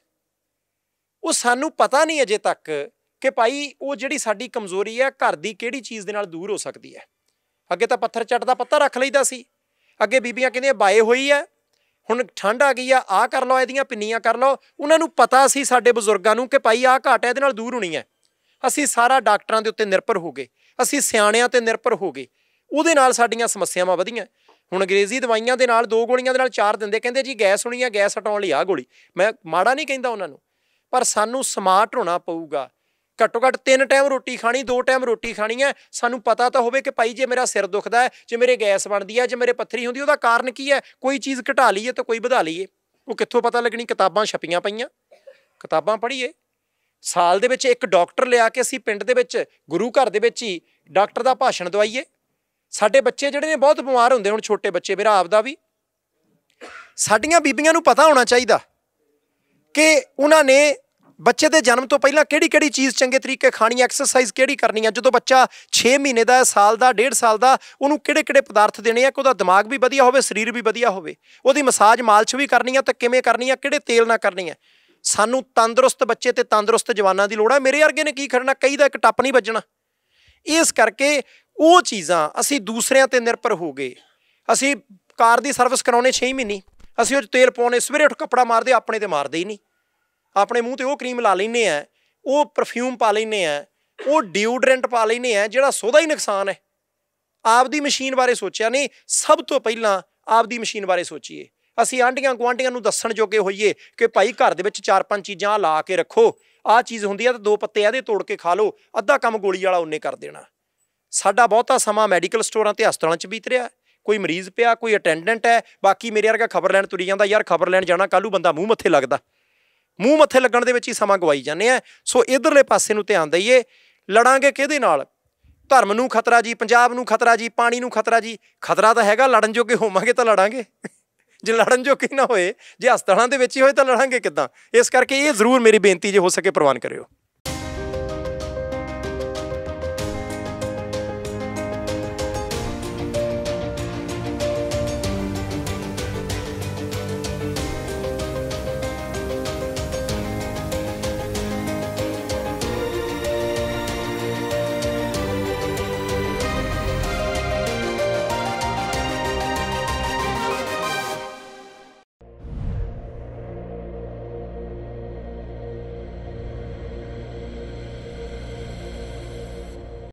ਉਹ ਸਾਨੂੰ ਪਤਾ ਨਹੀਂ ਅਜੇ ਤੱਕ ਕਿ ਭਾਈ ਉਹ ਜਿਹੜੀ ਸਾਡੀ ਕਮਜ਼ੋਰੀ ਹੈ ਘਰ ਦੀ ਕਿਹੜੀ ਚੀਜ਼ ਦੇ ਨਾਲ ਦੂਰ ਹੋ ਸਕਦੀ ਹੈ ਅੱਗੇ ਤਾਂ ਪੱਥਰ ਚੱਟ ਦਾ ਪੱਤਾ ਰੱਖ ਲਈਦਾ ਸੀ ਅੱਗੇ ਬੀਬੀਆਂ ਕਹਿੰਦੀਆਂ ਬਾਏ ਹੋਈ ਹੈ ਹੁਣ ਠੰਡ ਆ ਗਈ ਆ ਆ ਕਰ ਲਓ ਇਹਦੀਆਂ ਪਿੰਨੀਆਂ ਕਰ ਲਓ ਉਹਨਾਂ ਨੂੰ ਪਤਾ ਸੀ ਸਾਡੇ ਬਜ਼ੁਰਗਾਂ ਨੂੰ ਕਿ ਭਾਈ ਆ ਘਾਟ ਇਹਦੇ ਨਾਲ ਦੂਰ ਹੋਣੀ ਹੈ ਅਸੀਂ ਸਾਰਾ ਡਾਕਟਰਾਂ ਦੇ ਉੱਤੇ ਨਿਰਭਰ ਹੋ ਗਏ ਅਸੀਂ ਸਿਆਣਿਆਂ ਤੇ ਨਿਰਭਰ ਹੋ ਗਏ ਉਹਦੇ ਨਾਲ ਸਾਡੀਆਂ ਸਮੱਸਿਆਵਾਂ ਵਧੀਆਂ ਹੁਣ ਅੰਗਰੇਜ਼ੀ ਦਵਾਈਆਂ ਦੇ ਨਾਲ ਦੋ ਗੋਲੀਆਂ ਦੇ ਨਾਲ ਚਾਰ ਦਿੰਦੇ ਕਹਿੰਦੇ ਜੀ ਗੈਸ ਹੋਣੀ ਆ ਗੈਸ ਹਟਾਉਣ ਲਈ ਆ ਗੋਲੀ ਮੈਂ ਮਾੜਾ ਨਹੀਂ ਕਹਿੰਦਾ ਉਹਨਾਂ ਨੂੰ ਪਰ ਸਾਨੂੰ ਸਮਾਰਟ ਹੋਣਾ ਪਊਗਾ ਘੱਟੋ ਘੱਟ ਤਿੰਨ ਟਾਈਮ ਰੋਟੀ ਖਾਣੀ ਦੋ ਟਾਈਮ ਰੋਟੀ ਖਾਣੀ ਹੈ ਸਾਨੂੰ ਪਤਾ ਤਾਂ ਹੋਵੇ ਕਿ ਭਾਈ ਜੇ ਮੇਰਾ ਸਿਰ ਦੁਖਦਾ ਹੈ ਜੇ ਮੇਰੇ ਗੈਸ ਬਣਦੀ ਹੈ ਜੇ ਮੇਰੇ ਪੱਥਰੀ ਹੁੰਦੀ ਉਹਦਾ ਕਾਰਨ ਕੀ ਹੈ ਕੋਈ ਚੀਜ਼ ਘਟਾ ਲਈਏ ਤਾਂ ਕੋਈ ਵਧਾ ਲਈਏ ਉਹ ਕਿੱਥੋਂ ਪਤਾ ਲੱਗਣੀ ਕਿਤਾਬਾਂ ਛਪੀਆਂ ਪਈਆਂ ਕਿਤਾਬਾਂ ਪੜ੍ਹੀਏ ਸਾਲ ਦੇ ਵਿੱਚ ਇੱਕ ਡਾਕਟਰ ਲਿਆ ਕੇ ਅਸੀਂ ਪਿੰਡ ਦੇ ਵਿੱਚ ਗੁਰੂ ਘਰ ਦੇ ਵਿੱਚ ਹੀ ਡਾਕਟਰ ਦਾ ਭਾਸ਼ਣ ਦਵਾਈਏ ਸਾਡੇ ਬੱਚੇ ਜਿਹੜੇ ਨੇ ਬਹੁਤ ਬਿਮਾਰ ਹੁੰਦੇ ਹੁਣ ਛੋਟੇ ਬੱਚੇ ਮੇਰਾ ਆਪਦਾ ਵੀ ਸਾਡੀਆਂ ਬੀਬੀਆਂ ਨੂੰ ਪਤਾ ਹੋਣਾ ਚਾਹੀਦਾ ਕਿ ਉਹਨਾਂ ਨੇ ਬੱਚੇ ਦੇ ਜਨਮ ਤੋਂ ਪਹਿਲਾਂ ਕਿਹੜੀ ਕਿਹੜੀ ਚੀਜ਼ ਚੰਗੇ ਤਰੀਕੇ ਖਾਣੀ ਐਕਸਰਸਾਈਜ਼ ਕਿਹੜੀ ਕਰਨੀ ਆ ਜਦੋਂ ਬੱਚਾ 6 ਮਹੀਨੇ ਦਾ ਸਾਲ ਦਾ 1.5 ਸਾਲ ਦਾ ਉਹਨੂੰ ਕਿਹੜੇ ਕਿਹੜੇ ਪਦਾਰਥ ਦੇਣੇ ਆ ਕਿ ਉਹਦਾ ਦਿਮਾਗ ਵੀ ਵਧੀਆ ਹੋਵੇ ਸਰੀਰ ਵੀ ਵਧੀਆ ਹੋਵੇ ਉਹਦੀ ਮਸਾਜ ਮਾਲਸ਼ ਵੀ ਕਰਨੀ ਆ ਤਾਂ ਕਿਵੇਂ ਕਰਨੀ ਆ ਕਿਹੜੇ ਤੇਲ ਨਾਲ ਕਰਨੀ ਆ ਸਾਨੂੰ ਤੰਦਰੁਸਤ ਬੱਚੇ ਤੇ ਤੰਦਰੁਸਤ ਜਵਾਨਾਂ ਦੀ ਲੋੜ ਐ ਮੇਰੇ ਵਰਗੇ ਨੇ ਕੀ ਖੜਨਾ ਕਈ ਦਾ ਇੱਕ ਟੱਪ ਨਹੀਂ ਵੱਜਣਾ ਇਸ ਕਰਕੇ ਉਹ ਚੀਜ਼ਾਂ ਅਸੀਂ ਦੂਸਰਿਆਂ ਤੇ ਨਿਰਭਰ ਹੋ ਗਏ ਅਸੀਂ ਕਾਰ ਦੀ ਸਰਵਿਸ ਕਰਾਉਣੇ 6 ਮਹੀਨੇ ਅਸੀਂ ਉਹ ਤੇਲ ਪਾਉਣੇ ਸਵੇਰੇ ਉੱਠ ਕੱਪੜਾ ਮਾਰਦੇ ਆਪਣੇ ਤੇ ਮਾਰਦੇ ਹੀ ਨਹੀਂ ਆਪਣੇ ਮੂੰਹ ਤੇ ਉਹ ਕਰੀਮ ਲਾ ਲੈਨੇ ਆ ਉਹ ਪਰਫਿਊਮ ਪਾ ਲੈਨੇ ਆ ਉਹ ਡੀਓਡਰੈਂਟ ਪਾ ਲੈਨੇ ਆ ਜਿਹੜਾ ਸੋਦਾ ਹੀ ਨੁਕਸਾਨ ਹੈ ਆਪਦੀ ਮਸ਼ੀਨ ਬਾਰੇ ਸੋਚਿਆ ਨਹੀਂ ਸਭ ਤੋਂ ਪਹਿਲਾਂ ਆਪਦੀ ਮਸ਼ੀਨ ਬਾਰੇ ਸੋਚੀਏ ਅਸੀਂ ਆਂਡੀਆਂ ਗਵਾਂਡੀਆਂ ਨੂੰ ਦੱਸਣ ਜੋਗੇ ਹੋਈਏ ਕਿ ਭਾਈ ਘਰ ਦੇ ਵਿੱਚ ਚਾਰ ਪੰਜ ਚੀਜ਼ਾਂ ਲਾ ਕੇ ਰੱਖੋ ਆਹ ਚੀਜ਼ ਹੁੰਦੀ ਆ ਤਾਂ ਦੋ ਪੱਤੇ ਇਹਦੇ ਤੋੜ ਕੇ ਖਾ ਲਓ ਅੱਧਾ ਕੰਮ ਗੋਲੀ ਵਾਲਾ ਉਹਨੇ ਕਰ ਦੇਣਾ ਸਾਡਾ ਬਹੁਤਾ ਸਮਾਂ ਮੈਡੀਕਲ ਸਟੋਰਾਂ ਤੇ ਹਸਪਤਾਲਾਂ 'ਚ ਬੀਤ ਰਿਹਾ ਕੋਈ ਮਰੀਜ਼ ਪਿਆ ਕੋਈ ਅਟੈਂਡੈਂਟ ਹੈ ਬਾਕੀ ਮੇਰੇ ਵਰਗਾ ਖਬਰ ਲੈਣ ਤੁਰੀ ਜਾਂਦਾ ਯਾਰ ਖਬਰ ਲੈਣ ਜਾਣਾ ਕੱਲੂ ਬੰਦਾ ਮੂੰਹ ਮੱਥੇ ਲੱਗਦਾ ਮੂੰਹ ਮੱਥੇ ਲੱਗਣ ਦੇ ਵਿੱਚ ਹੀ ਸਮਾਂ ਗਵਾਈ ਜਾਂਦੇ ਆ ਸੋ ਇਧਰਲੇ ਪਾਸੇ ਨੂੰ ਧਿਆਨ ਦਈਏ ਲੜਾਂਗੇ ਕਿਹਦੇ ਨਾਲ ਧਰਮ ਨੂੰ ਖਤਰਾ ਜੀ ਪੰਜਾਬ ਨੂੰ ਖਤਰਾ ਜੀ ਪਾਣੀ ਨੂੰ ਖਤਰਾ ਜੀ ਖਤਰਾ ਤਾਂ ਹੈਗਾ ਲੜਨ ਜੋਗੇ ਹੋਵਾਂਗੇ ਤਾਂ ਲੜਾਂਗੇ ਜੇ ਲੜਨ ਜੋਗੇ ਨਾ ਹੋਏ ਜੇ ਹਸਪਤਾਲਾਂ ਦੇ ਵਿੱਚ ਹੀ ਹੋਏ ਤਾਂ ਲੜਾਂਗੇ ਕਿੱਦਾਂ ਇਸ ਕਰਕੇ ਇਹ ਜ਼ਰੂਰ ਮੇਰੀ ਬੇਨਤੀ ਜੇ ਹੋ ਸਕੇ ਪ੍ਰਵਾਨ ਕਰਿਓ